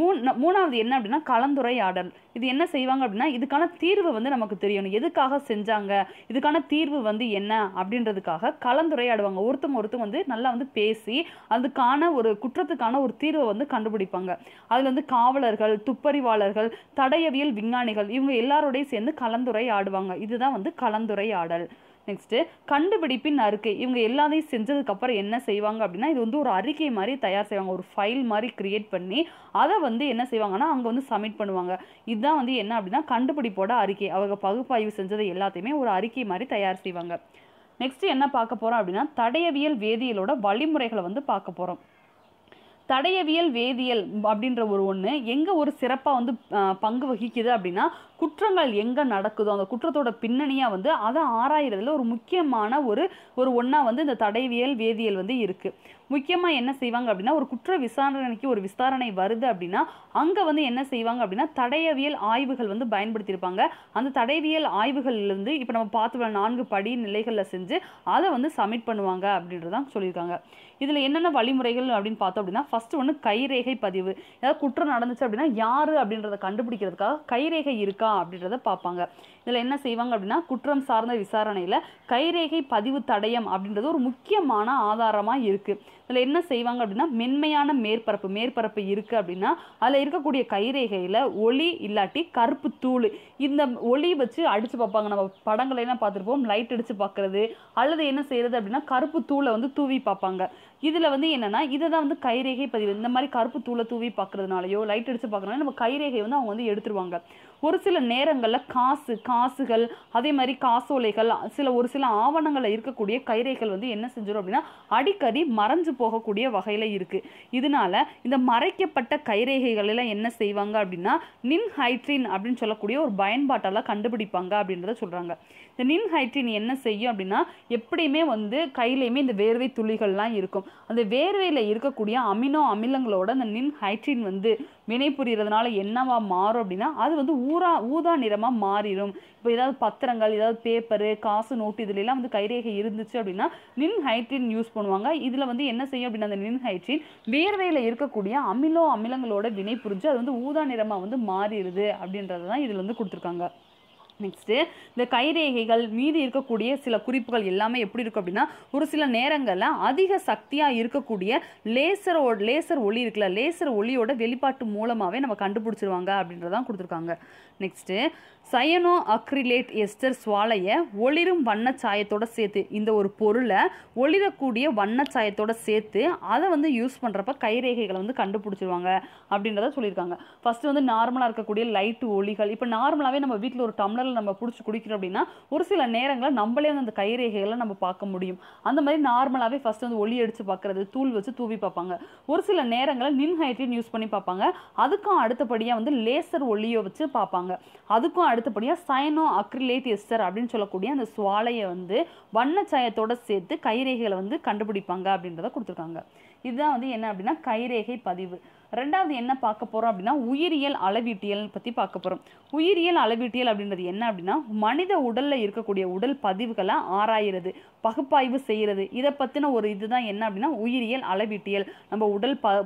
மூணு மூணாவது என்ன அப்படின்னா கலந்துரையாடல் இது என்ன செய்வாங்க அப்படின்னா இதுக்கான தீர்வு வந்து நமக்கு தெரியணும் எதுக்காக செஞ்சாங்க இதுக்கான தீர்வு வந்து என்ன அப்படின்றதுக்காக கலந்துரையாடுவாங்க ஒருத்தவங்க ஒருத்தம் வந்து நல்லா வந்து பேசி அதுக்கான ஒரு குற்றத்துக்கான ஒரு தீர்வை வந்து கண்டுபிடிப்பாங்க அதில் வந்து காவலர்கள் துப்பறிவாளர்கள் தடயவியல் விஞ்ஞானிகள் இவங்க எல்லாரோடையும் சேர்ந்து கலந்துரையாடுவாங்க இதுதான் வந்து கலந்துரையாடல் நெக்ஸ்ட்டு கண்டுபிடிப்பின் அறிக்கை இவங்க எல்லாத்தையும் செஞ்சதுக்கப்புறம் என்ன செய்வாங்க அப்படின்னா இது வந்து ஒரு அறிக்கை மாதிரி தயார் செய்வாங்க ஒரு ஃபைல் மாதிரி க்ரியேட் பண்ணி அதை வந்து என்ன செய்வாங்கன்னா அங்கே வந்து சப்மிட் பண்ணுவாங்க இதுதான் வந்து என்ன அப்படின்னா கண்டுபிடிப்போட அறிக்கை அவங்க பகுப்பாய்வு செஞ்சது எல்லாத்தையுமே ஒரு அறிக்கை மாதிரி தயார் செய்வாங்க நெக்ஸ்ட் என்ன பார்க்க போகிறோம் அப்படின்னா தடையவியல் வேதியியலோட வழிமுறைகளை வந்து பார்க்க போகிறோம் தடையவியல் வேதியியல் அப்படின்ற ஒரு ஒன்று எங்கே ஒரு சிறப்பாக வந்து பங்கு வகிக்குது அப்படின்னா குற்றங்கள் எங்கே நடக்குதோ அந்த குற்றத்தோட பின்னணியாக வந்து அதை ஆராயிறதுல ஒரு முக்கியமான ஒரு ஒரு ஒன்றா வந்து இந்த தடைவியல் வேதியியல் வந்து இருக்குது முக்கியமாக என்ன செய்வாங்க அப்படின்னா ஒரு குற்ற விசாரணைக்கு ஒரு விசாரணை வருது அப்படின்னா அங்கே வந்து என்ன செய்வாங்க அப்படின்னா தடையவியல் ஆய்வுகள் வந்து பயன்படுத்தியிருப்பாங்க அந்த தடையவியல் ஆய்வுகள்லேருந்து இப்போ நம்ம பார்த்து நான்கு படி நிலைகளில் செஞ்சு அதை வந்து சப்மிட் பண்ணுவாங்க அப்படின்றதான் சொல்லியிருக்காங்க இதில் என்னென்ன வழிமுறைகள் அப்படின்னு பார்த்தோம் அப்படின்னா ஃபஸ்ட்டு ஒன்று கைரேகை பதிவு ஏதாவது குற்றம் நடந்துச்சு அப்படின்னா யார் அப்படின்றத கண்டுபிடிக்கிறதுக்காக கைரேகை இருக்கா அப்படின்றத பார்ப்பாங்க இதில் என்ன செய்வாங்க அப்படின்னா குற்றம் சார்ந்த விசாரணையில் கைரேகை பதிவு தடயம் அப்படின்றது ஒரு முக்கியமான ஆதாரமாக இருக்குது இதில் என்ன செய்வாங்க அப்படின்னா மென்மையான மேற்பரப்பு மேற்பரப்பு இருக்குது அப்படின்னா அதில் இருக்கக்கூடிய கைரேகையில் ஒளி இல்லாட்டி கருப்பு தூள் இந்த ஒளி வச்சு அடித்து பார்ப்பாங்க நம்ம படங்களை என்ன பார்த்துருப்போம் லைட் அடித்து பார்க்குறது அல்லது என்ன செய்கிறது அப்படின்னா கருப்பு தூளை வந்து தூவி பார்ப்பாங்க இதில் வந்து என்னென்னா இதை தான் வந்து கைரேகை பதிவு இந்த மாதிரி கருப்பு தூளை தூவி பார்க்குறதுனாலையோ லைட் அடித்து பார்க்குறதுனால நம்ம கைரேகை வந்து அவங்க வந்து எடுத்துருவாங்க ஒரு சில நேரங்களில் காசு காசுகள் அதே மாதிரி காசோலைகள் சில ஒரு சில ஆவணங்களில் இருக்கக்கூடிய கைரைகள் வந்து என்ன செஞ்சிடும் அப்படின்னா அடிக்கடி மறைஞ்சு போகக்கூடிய வகையில் இருக்குது இதனால இந்த மறைக்கப்பட்ட கைரேகைகளில் என்ன செய்வாங்க அப்படின்னா நின் ஹைட்ரின் அப்படின்னு சொல்லக்கூடிய ஒரு பயன்பாட்டெல்லாம் கண்டுபிடிப்பாங்க அப்படின்றத சொல்கிறாங்க இந்த நின் ஹைட்ரின் என்ன செய்யும் அப்படின்னா எப்படியுமே வந்து கையிலையுமே இந்த வேர்வை துளிகள்லாம் இருக்கும் அந்த வேர்வையில் இருக்கக்கூடிய அமினோ அமிலங்களோட அந்த நின் ஹைட்ரின் வந்து வினை புரிகிறதுனால என்னவா மாறும் அப்படின்னா அது வந்து ஊரா ஊதா நிறமாக மாறிடும் இப்போ ஏதாவது பத்திரங்கள் ஏதாவது பேப்பரு காசு நோட்டு இதுலலாம் வந்து கைரேகை இருந்துச்சு அப்படின்னா நின் ஹைட்ரின் யூஸ் பண்ணுவாங்க இதில் வந்து என்ன செய்யும் அப்படின்னா அந்த நின் ஹைட்ரின் வேர்வையில் இருக்கக்கூடிய அமிலோ அமிலங்களோட வினை புரிஞ்சு அது வந்து ஊதா நிறமாக வந்து மாறிடுது அப்படின்றது தான் இதில் வந்து கொடுத்துருக்காங்க நெக்ஸ்ட்டு இந்த கைரேகைகள் மீதி இருக்கக்கூடிய சில குறிப்புகள் எல்லாமே எப்படி இருக்கும் அப்படின்னா ஒரு சில நேரங்களில் அதிக சக்தியாக இருக்கக்கூடிய லேசரோட லேசர் ஒளி இருக்குல்ல லேசர் ஒளியோட வெளிப்பாட்டு மூலமாகவே நம்ம கண்டுபிடிச்சிருவாங்க அப்படின்றதான் கொடுத்துருக்காங்க நெக்ஸ்ட்டு சயனோ அக்ரிலேட் எஸ்டர் சுவாலையை ஒளிரும் வண்ணச்சாயத்தோட சேர்த்து இந்த ஒரு பொருளை ஒளிரக்கூடிய வண்ணச்சாயத்தோட சேர்த்து அதை வந்து யூஸ் பண்ணுறப்ப கைரேகைகளை வந்து கண்டுபிடிச்சிருவாங்க அப்படின்றத சொல்லியிருக்காங்க ஃபஸ்ட்டு வந்து நார்மலாக இருக்கக்கூடிய லைட்டு ஒளிகள் இப்போ நார்மலாகவே நம்ம வீட்டில் ஒரு டம்ளரில் நம்ம பிடிச்சி குடிக்கிறோம் அப்படின்னா ஒரு சில நேரங்களில் நம்மளே வந்து அந்த கைரேகைகளை நம்ம பார்க்க முடியும் அந்த மாதிரி நார்மலாகவே ஃபஸ்ட்டு வந்து ஒளி அடித்து பார்க்குறது தூள் வச்சு தூவி பார்ப்பாங்க ஒரு சில நேரங்களில் நின் ஹைட்ரின் யூஸ் பண்ணி பார்ப்பாங்க அதுக்கும் அடுத்தபடியாக வந்து லேசர் ஒளியை வச்சு பார்ப்பாங்க அதுக்கும் அடுத்த அடுத்தபடியாக சயனோ அக்ரிலேத் எஸ்டர் அப்படின்னு சொல்லக்கூடிய அந்த சுவாலையை வந்து வண்ணச்சாயத்தோடு சேர்த்து கைரேகைகளை வந்து கண்டுபிடிப்பாங்க அப்படின்றத கொடுத்துருக்காங்க இதுதான் வந்து என்ன அப்படின்னா கைரேகை பதிவு ரெண்டாவது என்ன பார்க்க போகிறோம் அப்படின்னா உயிரியல் அளவீட்டியல் பற்றி பார்க்க போகிறோம் உயிரியல் அளவீட்டியல் அப்படின்றது என்ன அப்படின்னா மனித உடலில் இருக்கக்கூடிய உடல் பதிவுகளை ஆராயிறது பகுப்பாய்வு செய்கிறது இதை பற்றின ஒரு இதுதான் என்ன அப்படின்னா உயிரியல் அளவீட்டியல் நம்ம உடல் ப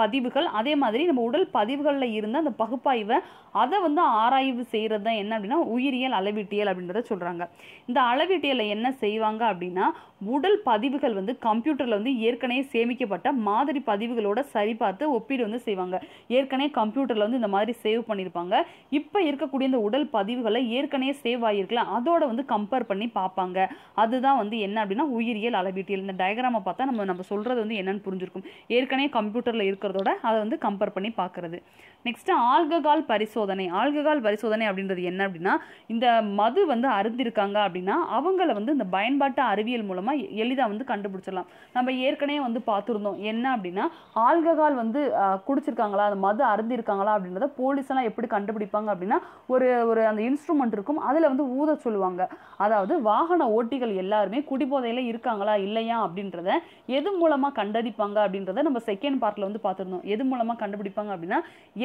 பதிவுகள் அதே மாதிரி நம்ம உடல் பதிவுகளில் இருந்த அந்த பகுப்பாய்வை அதை வந்து ஆராய்வு செய்கிறது தான் என்ன அப்படின்னா உயிரியல் அளவீட்டியல் அப்படின்றத சொல்கிறாங்க இந்த அளவீட்டியலில் என்ன செய்வாங்க அப்படின்னா உடல் பதிவுகள் வந்து கம்ப்யூட்டரில் வந்து ஏற்கனவே சேமிக்கப்பட்ட மாதிரி பதிவுகளோட சரிபார்த்து ஒப்பீடு வந்து செய்வாங்க ஏற்கனவே கம்ப்யூட்டரில் வந்து இந்த மாதிரி சேவ் பண்ணியிருப்பாங்க இப்போ இருக்கக்கூடிய இந்த உடல் பதிவுகளை ஏற்கனவே சேவ் ஆகியிருக்கல அதோட வந்து கம்பேர் பண்ணி பார்ப்பாங்க அதுதான் வந்து என்ன அப்படின்னா உயிரியல் அளவீட்டியல் இந்த டயக்ராமை பார்த்தா நம்ம நம்ம சொல்கிறது வந்து என்னன்னு புரிஞ்சிருக்கும் ஏற்கனவே கம்ப்யூட்டரில் இருக்க இருக்கிறதோட அதை வந்து கம்பேர் பண்ணி பார்க்குறது நெக்ஸ்ட்டு ஆல்கஹால் பரிசோதனை ஆல்கஹால் பரிசோதனை அப்படின்றது என்ன அப்படின்னா இந்த மது வந்து அருந்திருக்காங்க அப்படின்னா அவங்கள வந்து இந்த பயன்பாட்டு அறிவியல் மூலமாக எளிதாக வந்து கண்டுபிடிச்சிடலாம் நம்ம ஏற்கனவே வந்து பார்த்துருந்தோம் என்ன அப்படின்னா ஆல்கஹால் வந்து குடிச்சிருக்காங்களா அந்த மது அருந்திருக்காங்களா அப்படின்றத போலீஸெல்லாம் எப்படி கண்டுபிடிப்பாங்க அப்படின்னா ஒரு ஒரு அந்த இன்ஸ்ட்ருமெண்ட் இருக்கும் அதில் வந்து ஊத சொல்லுவாங்க அதாவது வாகன ஓட்டிகள் எல்லாருமே குடிபோதையில் இருக்காங்களா இல்லையா அப்படின்றத எது மூலமாக கண்டறிப்பாங்க அப்படின்றத நம்ம செகண்ட் பார்ட்டில் வந்து பார்த்து பார்த்துருந்தோம் எது மூலமாக கண்டுபிடிப்பாங்க அப்படின்னா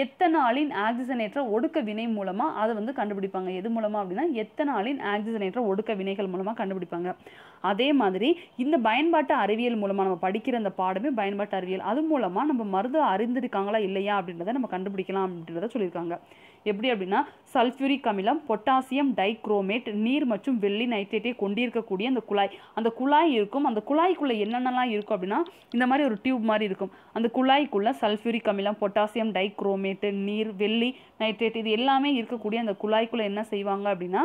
எத்தனை ஆளின் ஆக்சிஜனேற்ற ஒடுக்க வினை மூலமாக அதை வந்து கண்டுபிடிப்பாங்க எது மூலமாக அப்படின்னா எத்தனை ஆளின் ஆக்சிஜனேற்ற ஒடுக்க வினைகள் மூலமாக கண்டுபிடிப்பாங்க அதே மாதிரி இந்த பயன்பாட்டு அறிவியல் மூலமாக நம்ம படிக்கிற அந்த பாடமே பயன்பாட்டு அறிவியல் அது மூலமாக நம்ம மருந்து அறிந்திருக்காங்களா இல்லையா அப்படின்றத நம்ம கண்டுபிடிக்கலாம் அப்படின்றத சொல்லியிருக்காங்க எப்படி அப்படின்னா சல்ஃபியூரிக் அமிலம் பொட்டாசியம் டைக்ரோமேட் நீர் மற்றும் வெள்ளி நைட்ரேட்டை கொண்டிருக்கக்கூடிய அந்த குழாய் அந்த குழாய் இருக்கும் அந்த குழாய்க்குள்ளே என்னென்னலாம் இருக்கும் அப்படின்னா இந்த மாதிரி ஒரு டியூப் மாதிரி இருக்கும் அந்த குழாய்க்குள்ளே சல்ஃபியூரிக் அமிலம் பொட்டாசியம் டைக்ரோமேட்டு நீர் வெள்ளி நைட்ரேட் இது எல்லாமே இருக்கக்கூடிய அந்த குழாய்க்குள்ளே என்ன செய்வாங்க அப்படின்னா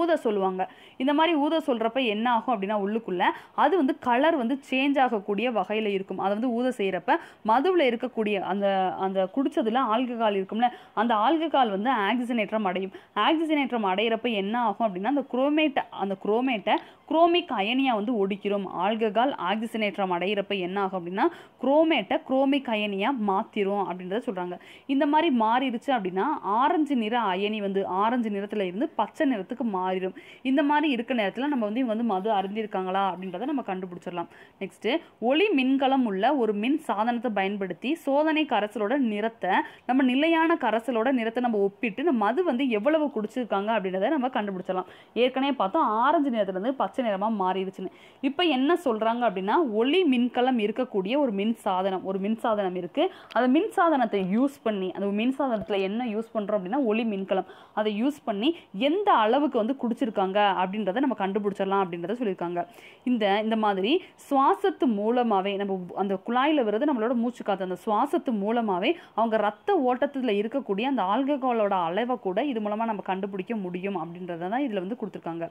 ஊத சொல்லுவாங்க இந்த மாதிரி ஊத சொல்கிறப்ப என்ன ஆகும் அப்படின்னா உள்ளுக்குள்ளே அது வந்து கலர் வந்து சேஞ்ச் ஆகக்கூடிய வகையில் இருக்கும் அதை வந்து ஊத செய்கிறப்ப மதுவில் இருக்கக்கூடிய அந்த அந்த குடித்ததில் ஆல்கஹால் இருக்கும்ல அந்த ஆல்கஹால் வந்து ஆக்சிஜனேற்றம் அடையும் ஆக்சிஜனேற்றம் அடையிறப்ப என்ன ஆகும் அப்படின்னா அந்த குரோமேட்டை அந்த குரோமேட்டை குரோமிக் அயனியாக வந்து ஒடிக்கிறோம் ஆல்ககால் ஆக்சிஜனேற்றம் அடையிறப்ப என்ன ஆகும் அப்படின்னா குரோமேட்டை குரோமிக் அயனியாக மாற்றிடும் அப்படின்றத சொல்கிறாங்க இந்த மாதிரி மாறிடுச்சு அப்படின்னா ஆரஞ்சு நிற அயனி வந்து ஆரஞ்சு நிறத்தில் இருந்து பச்சை நிறத்துக்கு மாறிடும் இந்த மாதிரி இருக்க நேரத்தில் நம்ம வந்து இவங்க வந்து மது அருந்திருக்காங்களா அப்படின்றத நம்ம கண்டுபிடிச்சிடலாம் நெக்ஸ்ட்டு ஒளி மின்கலம் உள்ள ஒரு மின் சாதனத்தை பயன்படுத்தி சோதனை கரைசலோட நிறத்தை நம்ம நிலையான கரைசலோட நிறத்தை நம்ம ஒப்பிட்டு நம்ம மது வந்து எவ்வளவு குடிச்சிருக்காங்க அப்படின்றத நம்ம கண்டுபிடிச்சிடலாம் ஏற்கனவே பார்த்தோம் ஆரஞ்சு நிறத்துலேருந்து பச்சை பச்சை நிறமாக மாறிடுச்சுன்னு இப்போ என்ன சொல்கிறாங்க அப்படின்னா ஒளி மின்கலம் இருக்கக்கூடிய ஒரு மின் சாதனம் ஒரு மின் சாதனம் இருக்குது அந்த மின் சாதனத்தை யூஸ் பண்ணி அந்த மின் சாதனத்தில் என்ன யூஸ் பண்ணுறோம் அப்படின்னா ஒளி மின்கலம் அதை யூஸ் பண்ணி எந்த அளவுக்கு வந்து குடிச்சிருக்காங்க அப்படின்றத நம்ம கண்டுபிடிச்சிடலாம் அப்படின்றத சொல்லியிருக்காங்க இந்த இந்த மாதிரி சுவாசத்து மூலமாகவே நம்ம அந்த குழாயில் வருது நம்மளோட மூச்சு காத்து அந்த சுவாசத்து மூலமாகவே அவங்க ரத்த ஓட்டத்தில் இருக்கக்கூடிய அந்த ஆல்கஹாலோட அளவை கூட இது மூலமாக நம்ம கண்டுபிடிக்க முடியும் அப்படின்றத தான் இதில் வந்து கொடுத்துருக்காங்க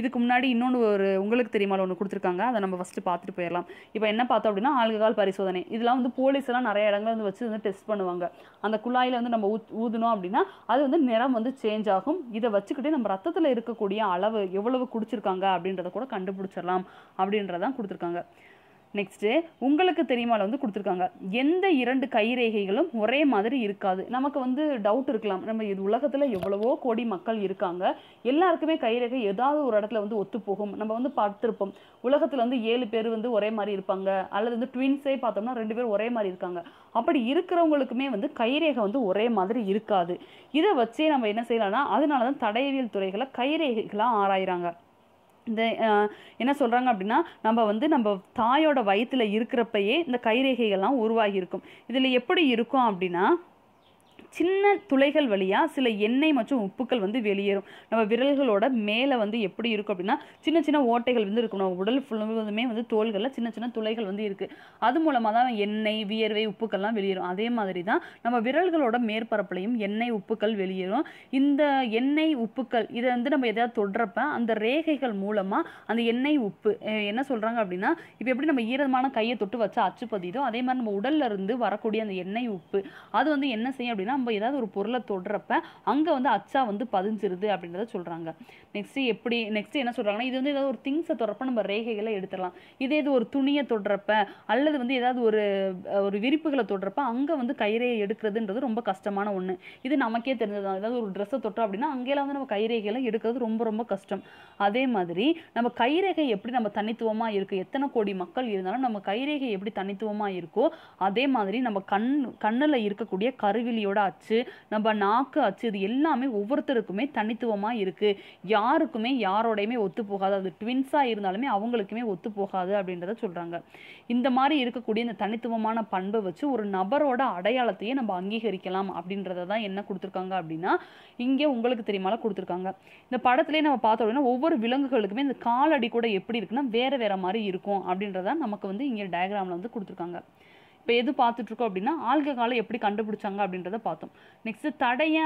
இதுக்கு முன்னாடி இன்னொன்று ஒரு உங்களுக்கு தெரியுமா ஒன்று கொடுத்துருக்காங்க அதை நம்ம ஃபஸ்ட்டு பார்த்துட்டு போயிடலாம் இப்போ என்ன பார்த்தோம் அப்படின்னா ஆல்கஹால் பரிசோதனை இதெல்லாம் வந்து போலீஸ் எல்லாம் நிறைய இடங்களை வந்து வச்சு வந்து டெஸ்ட் பண்ணுவாங்க அந்த குழாயில் வந்து நம்ம ஊதுனோம் அப்படின்னா அது வந்து நிறம் வந்து சேஞ்ச் ஆகும் இதை வச்சுக்கிட்டே நம்ம ரத்தத்தில் இருக்கக்கூடிய அளவு எவ்வளவு குடிச்சிருக்காங்க அப்படின்றத கூட கண்டுபிடிச்சிடலாம் அப்படின்றதான் கொடுத்துருக்காங்க நெக்ஸ்ட்டு உங்களுக்கு தெரியுமாவில் வந்து கொடுத்துருக்காங்க எந்த இரண்டு கைரேகைகளும் ஒரே மாதிரி இருக்காது நமக்கு வந்து டவுட் இருக்கலாம் நம்ம இது உலகத்தில் எவ்வளவோ கோடி மக்கள் இருக்காங்க எல்லாருக்குமே கைரேகை ஏதாவது ஒரு இடத்துல வந்து ஒத்துப்போகும் நம்ம வந்து பார்த்துருப்போம் உலகத்தில் வந்து ஏழு பேர் வந்து ஒரே மாதிரி இருப்பாங்க அல்லது வந்து ட்வின்ஸே பார்த்தோம்னா ரெண்டு பேர் ஒரே மாதிரி இருக்காங்க அப்படி இருக்கிறவங்களுக்குமே வந்து கைரேகை வந்து ஒரே மாதிரி இருக்காது இதை வச்சே நம்ம என்ன செய்யலாம்னா அதனால தான் தடயவியல் துறைகளை கைரேகைகளாக ஆராயிறாங்க இந்த என்ன சொல்கிறாங்க அப்படின்னா நம்ம வந்து நம்ம தாயோட வயிற்றில் இருக்கிறப்பயே இந்த கைரேகைகள்லாம் உருவாகியிருக்கும் இதில் எப்படி இருக்கும் அப்படின்னா சின்ன துளைகள் வழியாக சில எண்ணெய் மற்றும் உப்புக்கள் வந்து வெளியேறும் நம்ம விரல்களோட மேலே வந்து எப்படி இருக்கும் அப்படின்னா சின்ன சின்ன ஓட்டைகள் வந்து இருக்கும் நம்ம உடல் முழுவதுமே வந்து தோள்களில் சின்ன சின்ன துளைகள் வந்து இருக்குது அது மூலமாக தான் எண்ணெய் வியர்வை உப்புக்கள்லாம் வெளியேறும் அதே மாதிரி தான் நம்ம விரல்களோட மேற்பரப்புலையும் எண்ணெய் உப்புக்கள் வெளியேறும் இந்த எண்ணெய் உப்புக்கள் இதை வந்து நம்ம எதாவது தொடுறப்ப அந்த ரேகைகள் மூலமாக அந்த எண்ணெய் உப்பு என்ன சொல்கிறாங்க அப்படின்னா இப்போ எப்படி நம்ம ஈரமான கையை தொட்டு வச்சு அச்சுப்பதிதோ அதே மாதிரி நம்ம உடல்ல இருந்து வரக்கூடிய அந்த எண்ணெய் உப்பு அது வந்து என்ன செய்யும் அப்படின்னா நம்ம ஏதாவது ஒரு பொருளை தொடுறப்ப அங்கே வந்து அச்சா வந்து பதிஞ்சிருது அப்படின்றத சொல்கிறாங்க நெக்ஸ்ட்டு எப்படி நெக்ஸ்ட்டு என்ன சொல்கிறாங்கன்னா இது வந்து ஏதாவது ஒரு திங்ஸை தொடரப்ப நம்ம ரேகைகளை எடுத்துடலாம் இதே இது ஒரு துணியை தொடுறப்ப அல்லது வந்து ஏதாவது ஒரு ஒரு விரிப்புகளை தொடுறப்ப அங்கே வந்து கைரேகை எடுக்கிறதுன்றது ரொம்ப கஷ்டமான ஒன்று இது நமக்கே தெரிஞ்சதான் ஏதாவது ஒரு ட்ரெஸ்ஸை தொட்டோம் அப்படின்னா அங்கேலாம் வந்து நம்ம கைரேகைகளை எடுக்கிறது ரொம்ப ரொம்ப கஷ்டம் அதே மாதிரி நம்ம கைரேகை எப்படி நம்ம தனித்துவமாக இருக்குது எத்தனை கோடி மக்கள் இருந்தாலும் நம்ம கைரேகை எப்படி தனித்துவமாக இருக்கோ அதே மாதிரி நம்ம கண் கண்ணில் இருக்கக்கூடிய கருவிலியோட அச்சு நம்ம நாக்கு அச்சு இது எல்லாமே ஒவ்வொருத்தருக்குமே தனித்துவமாக இருக்குது யாருக்குமே யாரோடையுமே ஒத்து போகாது அது ட்வின்ஸாக இருந்தாலுமே அவங்களுக்குமே ஒத்து போகாது அப்படின்றத சொல்கிறாங்க இந்த மாதிரி இருக்கக்கூடிய இந்த தனித்துவமான பண்பை வச்சு ஒரு நபரோட அடையாளத்தையே நம்ம அங்கீகரிக்கலாம் அப்படின்றத தான் என்ன கொடுத்துருக்காங்க அப்படின்னா இங்கே உங்களுக்கு தெரியுமால கொடுத்துருக்காங்க இந்த படத்துலேயே நம்ம பார்த்தோம் அப்படின்னா ஒவ்வொரு விலங்குகளுக்குமே இந்த காலடி கூட எப்படி இருக்குன்னா வேறு வேறு மாதிரி இருக்கும் அப்படின்றத நமக்கு வந்து இங்கே டயக்ராமில் வந்து கொடுத்துருக்காங்க இப்போ எது பார்த்துட்ருக்கோம் அப்படின்னா ஆல்கஹாலை எப்படி கண்டுபிடிச்சாங்க அப்படின்றத பார்த்தோம் நெக்ஸ்ட்டு தடைய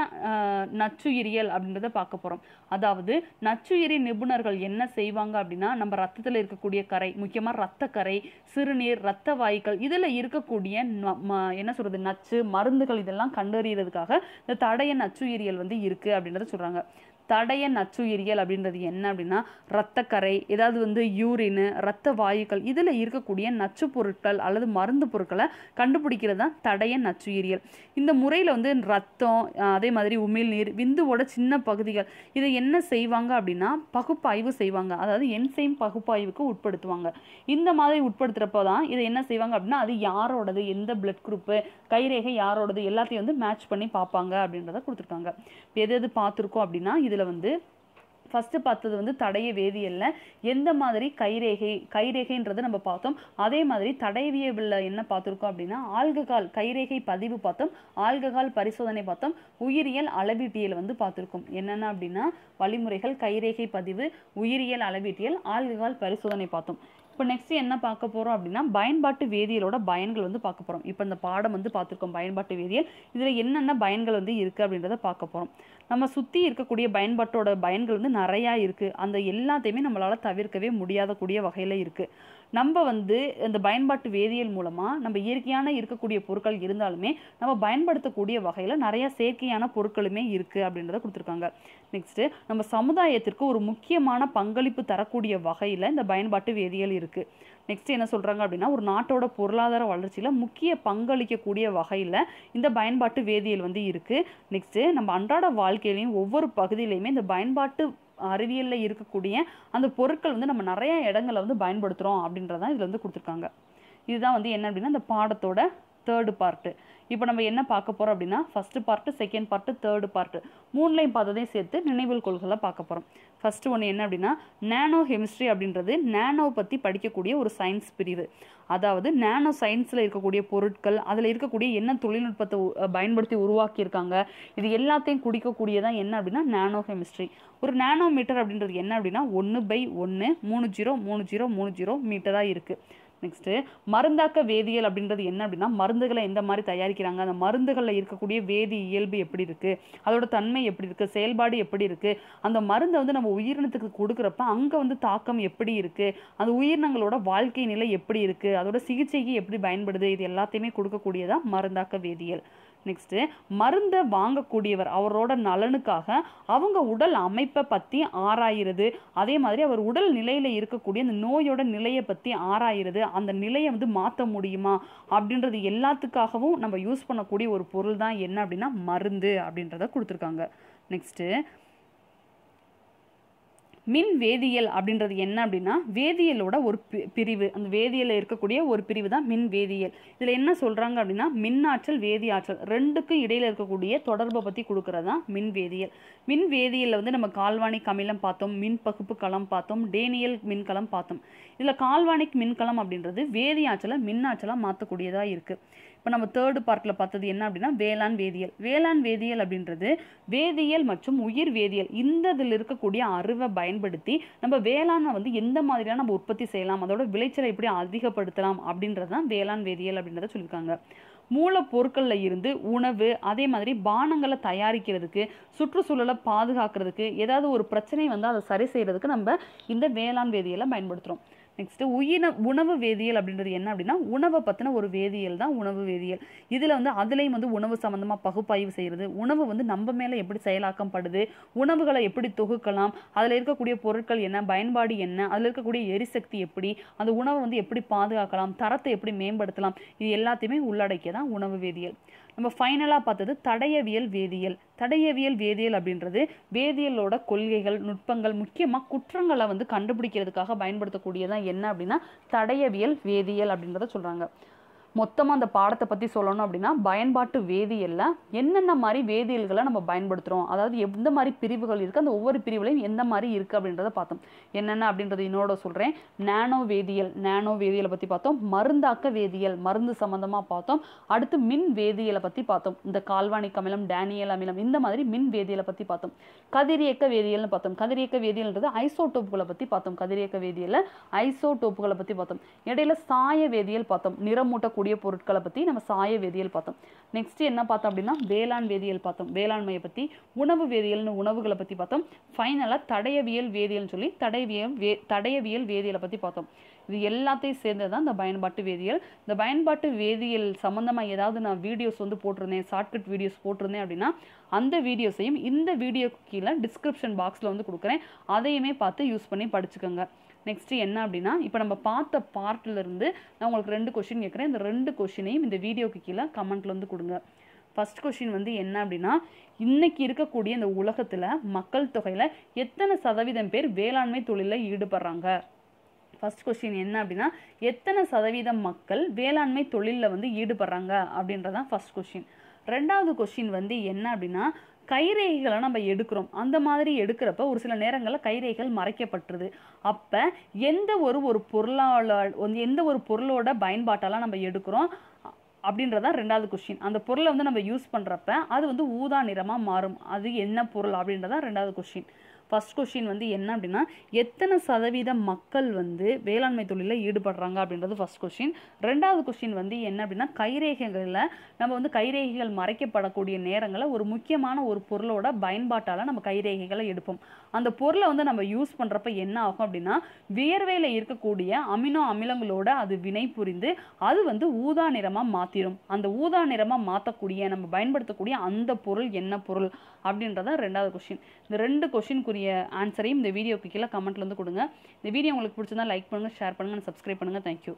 நச்சுயிரியல் அப்படின்றத பார்க்க போகிறோம் அதாவது நச்சுயிரி நிபுணர்கள் என்ன செய்வாங்க அப்படின்னா நம்ம ரத்தத்தில் இருக்கக்கூடிய கரை முக்கியமாக ரத்த கரை சிறுநீர் ரத்த வாய்க்கள் இதில் இருக்கக்கூடிய என்ன சொல்கிறது நச்சு மருந்துகள் இதெல்லாம் கண்டறியறதுக்காக இந்த தடைய நச்சுயிரியல் வந்து இருக்குது அப்படின்றத சொல்கிறாங்க தடைய நச்சுயிரியல் அப்படின்றது என்ன அப்படின்னா ரத்தக்கரை ஏதாவது வந்து யூரின் இரத்த வாயுக்கள் இதில் இருக்கக்கூடிய நச்சு பொருட்கள் அல்லது மருந்து பொருட்களை கண்டுபிடிக்கிறது தான் தடைய நச்சுயிரியல் இந்த முறையில் வந்து ரத்தம் அதே மாதிரி உமிழ்நீர் விந்துவோட சின்ன பகுதிகள் இதை என்ன செய்வாங்க அப்படின்னா பகுப்பாய்வு செய்வாங்க அதாவது என்சைம் பகுப்பாய்வுக்கு உட்படுத்துவாங்க இந்த மாதிரி உட்படுத்துகிறப்போ தான் இதை என்ன செய்வாங்க அப்படின்னா அது யாரோடது எந்த பிளட் குரூப்பு கைரேகை யாரோடது எல்லாத்தையும் வந்து மேட்ச் பண்ணி பார்ப்பாங்க அப்படின்றத கொடுத்துருக்காங்க எது எது பார்த்துருக்கோம் அப்படின்னா இதில் இதில் வந்து ஃபஸ்ட்டு பார்த்தது வந்து தடைய வேதியல்ல எந்த மாதிரி கைரேகை கைரேகைன்றதை நம்ம பார்த்தோம் அதே மாதிரி தடைவியவில் என்ன பார்த்துருக்கோம் அப்படின்னா ஆல்கஹால் கைரேகை பதிவு பார்த்தோம் ஆல்கஹால் பரிசோதனை பார்த்தோம் உயிரியல் அளவீட்டியல் வந்து பார்த்துருக்கோம் என்னென்ன அப்படின்னா வழிமுறைகள் கைரேகை பதிவு உயிரியல் அளவீட்டியல் ஆல்கஹால் பரிசோதனை பார்த்தோம் இப்போ நெக்ஸ்ட் என்ன பார்க்க போகிறோம் அப்படின்னா பயன்பாட்டு வேதியியலோட பயன்கள் வந்து பார்க்க போகிறோம் இப்போ இந்த பாடம் வந்து பார்த்துருக்கோம் பயன்பாட்டு வேதியியல் இதில் என்னென்ன பயன்கள் வந்து இருக்குது அப்படின்றத பார்க்க போகிறோம் நம்ம சுற்றி இருக்கக்கூடிய பயன்பாட்டோட பயன்கள் வந்து நிறையா இருக்குது அந்த எல்லாத்தையுமே நம்மளால் தவிர்க்கவே முடியாத கூடிய வகையில் இருக்குது நம்ம வந்து இந்த பயன்பாட்டு வேதியியல் மூலமாக நம்ம இயற்கையான இருக்கக்கூடிய பொருட்கள் இருந்தாலுமே நம்ம பயன்படுத்தக்கூடிய வகையில் நிறையா செயற்கையான பொருட்களுமே இருக்குது அப்படின்றத கொடுத்துருக்காங்க நெக்ஸ்ட்டு நம்ம சமுதாயத்திற்கு ஒரு முக்கியமான பங்களிப்பு தரக்கூடிய வகையில் இந்த பயன்பாட்டு வேதியியல் இருக்குது நெக்ஸ்ட் என்ன சொல்கிறாங்க அப்படின்னா ஒரு நாட்டோட பொருளாதார வளர்ச்சியில் முக்கிய பங்களிக்கக்கூடிய வகையில் இந்த பயன்பாட்டு வேதியியல் வந்து இருக்குது நெக்ஸ்ட்டு நம்ம அன்றாட வாழ்க்கையிலையும் ஒவ்வொரு பகுதியிலையுமே இந்த பயன்பாட்டு அறிவியலில் இருக்கக்கூடிய அந்த பொருட்கள் வந்து நம்ம நிறைய இடங்களில் வந்து பயன்படுத்துகிறோம் அப்படின்றதான் இதில் வந்து கொடுத்துருக்காங்க இதுதான் வந்து என்ன அப்படின்னா இந்த பாடத்தோட தேர்டு பார்ட்டு இப்போ நம்ம என்ன பார்க்க போகிறோம் அப்படின்னா first part second part third part மூணுலையும் பார்த்ததையும் சேர்த்து நினைவில் கொள்களை பார்க்க போகிறோம் ஃபஸ்ட்டு ஒன்று என்ன அப்படின்னா நேனோ கெமிஸ்ட்ரி அப்படின்றது நேனோ பற்றி படிக்கக்கூடிய ஒரு சயின்ஸ் பிரிவு அதாவது நேனோ சயின்ஸில் இருக்கக்கூடிய பொருட்கள் அதில் இருக்கக்கூடிய என்ன தொழில்நுட்பத்தை பயன்படுத்தி உருவாக்கியிருக்காங்க இது எல்லாத்தையும் குடிக்கக்கூடியதான் என்ன அப்படின்னா நேனோ கெமிஸ்ட்ரி ஒரு நேனோ மீட்டர் அப்படின்றது என்ன அப்படின்னா ஒன்று பை ஒன்று மூணு ஜீரோ மூணு ஜீரோ மூணு ஜீரோ மீட்டராக இருக்குது நெக்ஸ்ட்டு மருந்தாக்க வேதியியல் அப்படின்றது என்ன அப்படின்னா மருந்துகளை எந்த மாதிரி தயாரிக்கிறாங்க அந்த மருந்துகளில் இருக்கக்கூடிய வேதி இயல்பு எப்படி இருக்குது அதோட தன்மை எப்படி இருக்குது செயல்பாடு எப்படி இருக்குது அந்த மருந்தை வந்து நம்ம உயிரினத்துக்கு கொடுக்குறப்ப அங்கே வந்து தாக்கம் எப்படி இருக்குது அந்த உயிரினங்களோட வாழ்க்கை நிலை எப்படி இருக்குது அதோட சிகிச்சைக்கு எப்படி பயன்படுது இது எல்லாத்தையுமே கொடுக்கக்கூடியதான் மருந்தாக்க வேதியியல் நெக்ஸ்ட்டு மருந்தை வாங்கக்கூடியவர் அவரோட நலனுக்காக அவங்க உடல் அமைப்பை பற்றி ஆராயிறது அதே மாதிரி அவர் உடல் நிலையில் இருக்கக்கூடிய அந்த நோயோட நிலையை பற்றி ஆராயிறது அந்த நிலையை வந்து மாற்ற முடியுமா அப்படின்றது எல்லாத்துக்காகவும் நம்ம யூஸ் பண்ணக்கூடிய ஒரு பொருள் தான் என்ன அப்படின்னா மருந்து அப்படின்றத கொடுத்துருக்காங்க நெக்ஸ்ட்டு மின் வேதியியல் அப்படின்றது என்ன அப்படின்னா வேதியியலோட ஒரு பிரிவு அந்த வேதியியலில் இருக்கக்கூடிய ஒரு பிரிவு தான் மின் வேதியியல் இதில் என்ன சொல்கிறாங்க அப்படின்னா மின்னாற்றல் வேதியாற்றல் ரெண்டுக்கும் இடையில் இருக்கக்கூடிய தொடர்பை பற்றி கொடுக்குறது தான் மின் வேதியியல் மின் வேதியியலில் வந்து நம்ம கால்வானிக் அமிலம் பார்த்தோம் மின் பகுப்பு களம் பார்த்தோம் டேனியல் மின்கலம் பார்த்தோம் இதில் கால்வானிக் மின்கலம் அப்படின்றது வேதியாற்றலை மின்னாற்றலாக மாற்றக்கூடியதாக இருக்குது இப்போ நம்ம தேர்டு பார்ட்டில் பார்த்தது என்ன அப்படின்னா வேளாண் வேதியியல் வேளாண் வேதியியல் அப்படின்றது வேதியியல் மற்றும் உயிர் வேதியியல் இந்த இதில் இருக்கக்கூடிய அறிவை பயன்படுத்தி நம்ம வேளாண்மை வந்து எந்த மாதிரியான நம்ம உற்பத்தி செய்யலாம் அதோட விளைச்சலை எப்படி அதிகப்படுத்தலாம் அப்படின்றது தான் வேளாண் வேதியியல் அப்படின்றத சொல்லியிருக்காங்க மூலப்பொருட்களில் இருந்து உணவு அதே மாதிரி பானங்களை தயாரிக்கிறதுக்கு சுற்றுச்சூழலை பாதுகாக்கிறதுக்கு ஏதாவது ஒரு பிரச்சனை வந்து அதை சரி செய்கிறதுக்கு நம்ம இந்த வேளாண் வேதியியலை பயன்படுத்துகிறோம் நெக்ஸ்ட்டு உயின உணவு வேதியியல் அப்படின்றது என்ன அப்படின்னா உணவை பற்றின ஒரு வேதியியல் தான் உணவு வேதியியல் இதில் வந்து அதுலேயும் வந்து உணவு சம்மந்தமாக பகுப்பாய்வு செய்கிறது உணவு வந்து நம்ம மேலே எப்படி செயலாக்கம் படுது உணவுகளை எப்படி தொகுக்கலாம் அதில் இருக்கக்கூடிய பொருட்கள் என்ன பயன்பாடு என்ன அதில் இருக்கக்கூடிய எரிசக்தி எப்படி அந்த உணவை வந்து எப்படி பாதுகாக்கலாம் தரத்தை எப்படி மேம்படுத்தலாம் இது எல்லாத்தையுமே உள்ளடக்கிய தான் உணவு வேதியியல் நம்ம ஃபைனலாக பார்த்தது தடையவியல் வேதியியல் தடையவியல் வேதியியல் அப்படின்றது வேதியியலோட கொள்கைகள் நுட்பங்கள் முக்கியமாக குற்றங்களை வந்து கண்டுபிடிக்கிறதுக்காக பயன்படுத்தக்கூடியதான் என்ன அப்படின்னா தடையவியல் வேதியியல் அப்படின்றத சொல்கிறாங்க மொத்தமாக அந்த பாடத்தை பற்றி சொல்லணும் அப்படின்னா பயன்பாட்டு வேதியியலில் என்னென்ன மாதிரி வேதியியல்களை நம்ம பயன்படுத்துகிறோம் அதாவது எந்த மாதிரி பிரிவுகள் இருக்குது அந்த ஒவ்வொரு பிரிவுலையும் எந்த மாதிரி இருக்குது அப்படின்றத பார்த்தோம் என்னென்ன அப்படின்றது இன்னோட சொல்கிறேன் நானோ வேதியியல் நானோ வேதியியலை பற்றி பார்த்தோம் மருந்தாக்க வேதியியல் மருந்து சம்மந்தமாக பார்த்தோம் அடுத்து மின் வேதியியலை பற்றி பார்த்தோம் இந்த கால்வானிக் அமிலம் டேனியல் அமிலம் இந்த மாதிரி மின் வேதியியலை பற்றி பார்த்தோம் கதிரியக்க வேதியியல்னு பார்த்தோம் கதிரியக்க வேதியியல்ன்றது ஐசோடோப்புகளை பற்றி பார்த்தோம் கதிரியக்க வேதியியலில் ஐசோடோப்புகளை பற்றி பார்த்தோம் இடையில சாய வேதியியல் பார்த்தோம் நிறமூட்ட இருக்கக்கூடிய பொருட்களை பற்றி நம்ம சாய வேதியியல் பார்த்தோம் நெக்ஸ்ட் என்ன பார்த்தோம் அப்படின்னா வேளாண் வேதியியல் பார்த்தோம் வேளாண்மையை பற்றி உணவு வேதியியல்னு உணவுகளை பற்றி பார்த்தோம் ஃபைனலாக தடையவியல் வேதியியல்னு சொல்லி தடையவியல் வே தடையவியல் வேதியியலை பற்றி பார்த்தோம் இது எல்லாத்தையும் சேர்ந்தது தான் இந்த பயன்பாட்டு வேதியியல் இந்த பயன்பாட்டு வேதியியல் சம்மந்தமாக ஏதாவது நான் வீடியோஸ் வந்து போட்டிருந்தேன் ஷார்ட்கட் வீடியோஸ் போட்டிருந்தேன் அப்படின்னா அந்த வீடியோஸையும் இந்த வீடியோக்கு கீழே டிஸ்கிரிப்ஷன் பாக்ஸில் வந்து கொடுக்குறேன் அதையுமே பார்த்து யூஸ் பண்ணி படிச்சுக்கோங்க நெக்ஸ்ட்டு என்ன அப்படின்னா இப்போ நம்ம பார்த்த பார்ட்டிலிருந்து நான் உங்களுக்கு ரெண்டு கொஷின் கேட்குறேன் இந்த ரெண்டு கொஷினையும் இந்த வீடியோக்கு கீழே கமெண்ட்டில் வந்து கொடுங்க ஃபஸ்ட் கொஷின் வந்து என்ன அப்படின்னா இன்றைக்கி இருக்கக்கூடிய இந்த உலகத்தில் மக்கள் தொகையில் எத்தனை சதவீதம் பேர் வேளாண்மை தொழிலில் ஈடுபடுறாங்க ஃபஸ்ட் கொஸ்டின் என்ன அப்படின்னா எத்தனை சதவீதம் மக்கள் வேளாண்மை தொழிலில் வந்து ஈடுபடுறாங்க அப்படின்றதான் ஃபஸ்ட் கொஷின் ரெண்டாவது கொஷின் வந்து என்ன அப்படின்னா கைரேகைகளை நம்ம எடுக்கிறோம் அந்த மாதிரி எடுக்கிறப்ப ஒரு சில நேரங்களில் கைரேகைகள் மறைக்கப்பட்டுருது அப்போ எந்த ஒரு ஒரு பொருளால் எந்த ஒரு பொருளோட பயன்பாட்டெல்லாம் நம்ம எடுக்கிறோம் அப்படின்றதான் ரெண்டாவது கொஷின் அந்த பொருளை வந்து நம்ம யூஸ் பண்ணுறப்ப அது வந்து ஊதா நிறமாக மாறும் அது என்ன பொருள் அப்படின்றதான் ரெண்டாவது கொஷின் ஃபஸ்ட் கொஷின் வந்து என்ன அப்படின்னா எத்தனை சதவீத மக்கள் வந்து வேளாண்மை தொழிலில் ஈடுபடுறாங்க அப்படின்றது ஃபஸ்ட் கொஷின் ரெண்டாவது கொஷின் வந்து என்ன அப்படின்னா கைரேகைகளில் நம்ம வந்து கைரேகைகள் மறைக்கப்படக்கூடிய நேரங்களில் ஒரு முக்கியமான ஒரு பொருளோட பயன்பாட்டால் நம்ம கைரேகைகளை எடுப்போம் அந்த பொருளை வந்து நம்ம யூஸ் பண்ணுறப்ப என்ன ஆகும் அப்படின்னா வியர்வையில் இருக்கக்கூடிய அமினோ அமிலங்களோட அது வினை புரிந்து அது வந்து ஊதா நிறமாக மாற்றிடும் அந்த ஊதா நிறமாக மாற்றக்கூடிய நம்ம பயன்படுத்தக்கூடிய அந்த பொருள் என்ன பொருள் அப்படின்றத ரெண்டாவது கொஷின் இந்த ரெண்டு கொஷினுக்குரிய ஆன்சரையும் இந்த வீடியோக்கு கீழே கமெண்ட்லேருந்து கொடுங்க இந்த வீடியோ உங்களுக்கு பிடிச்சதா லைக் பண்ணுங்கள் ஷேர் பண்ணுங்கள் சப்ஸ்கிரைப் பண்ணுங்கள் தேங்க்யூ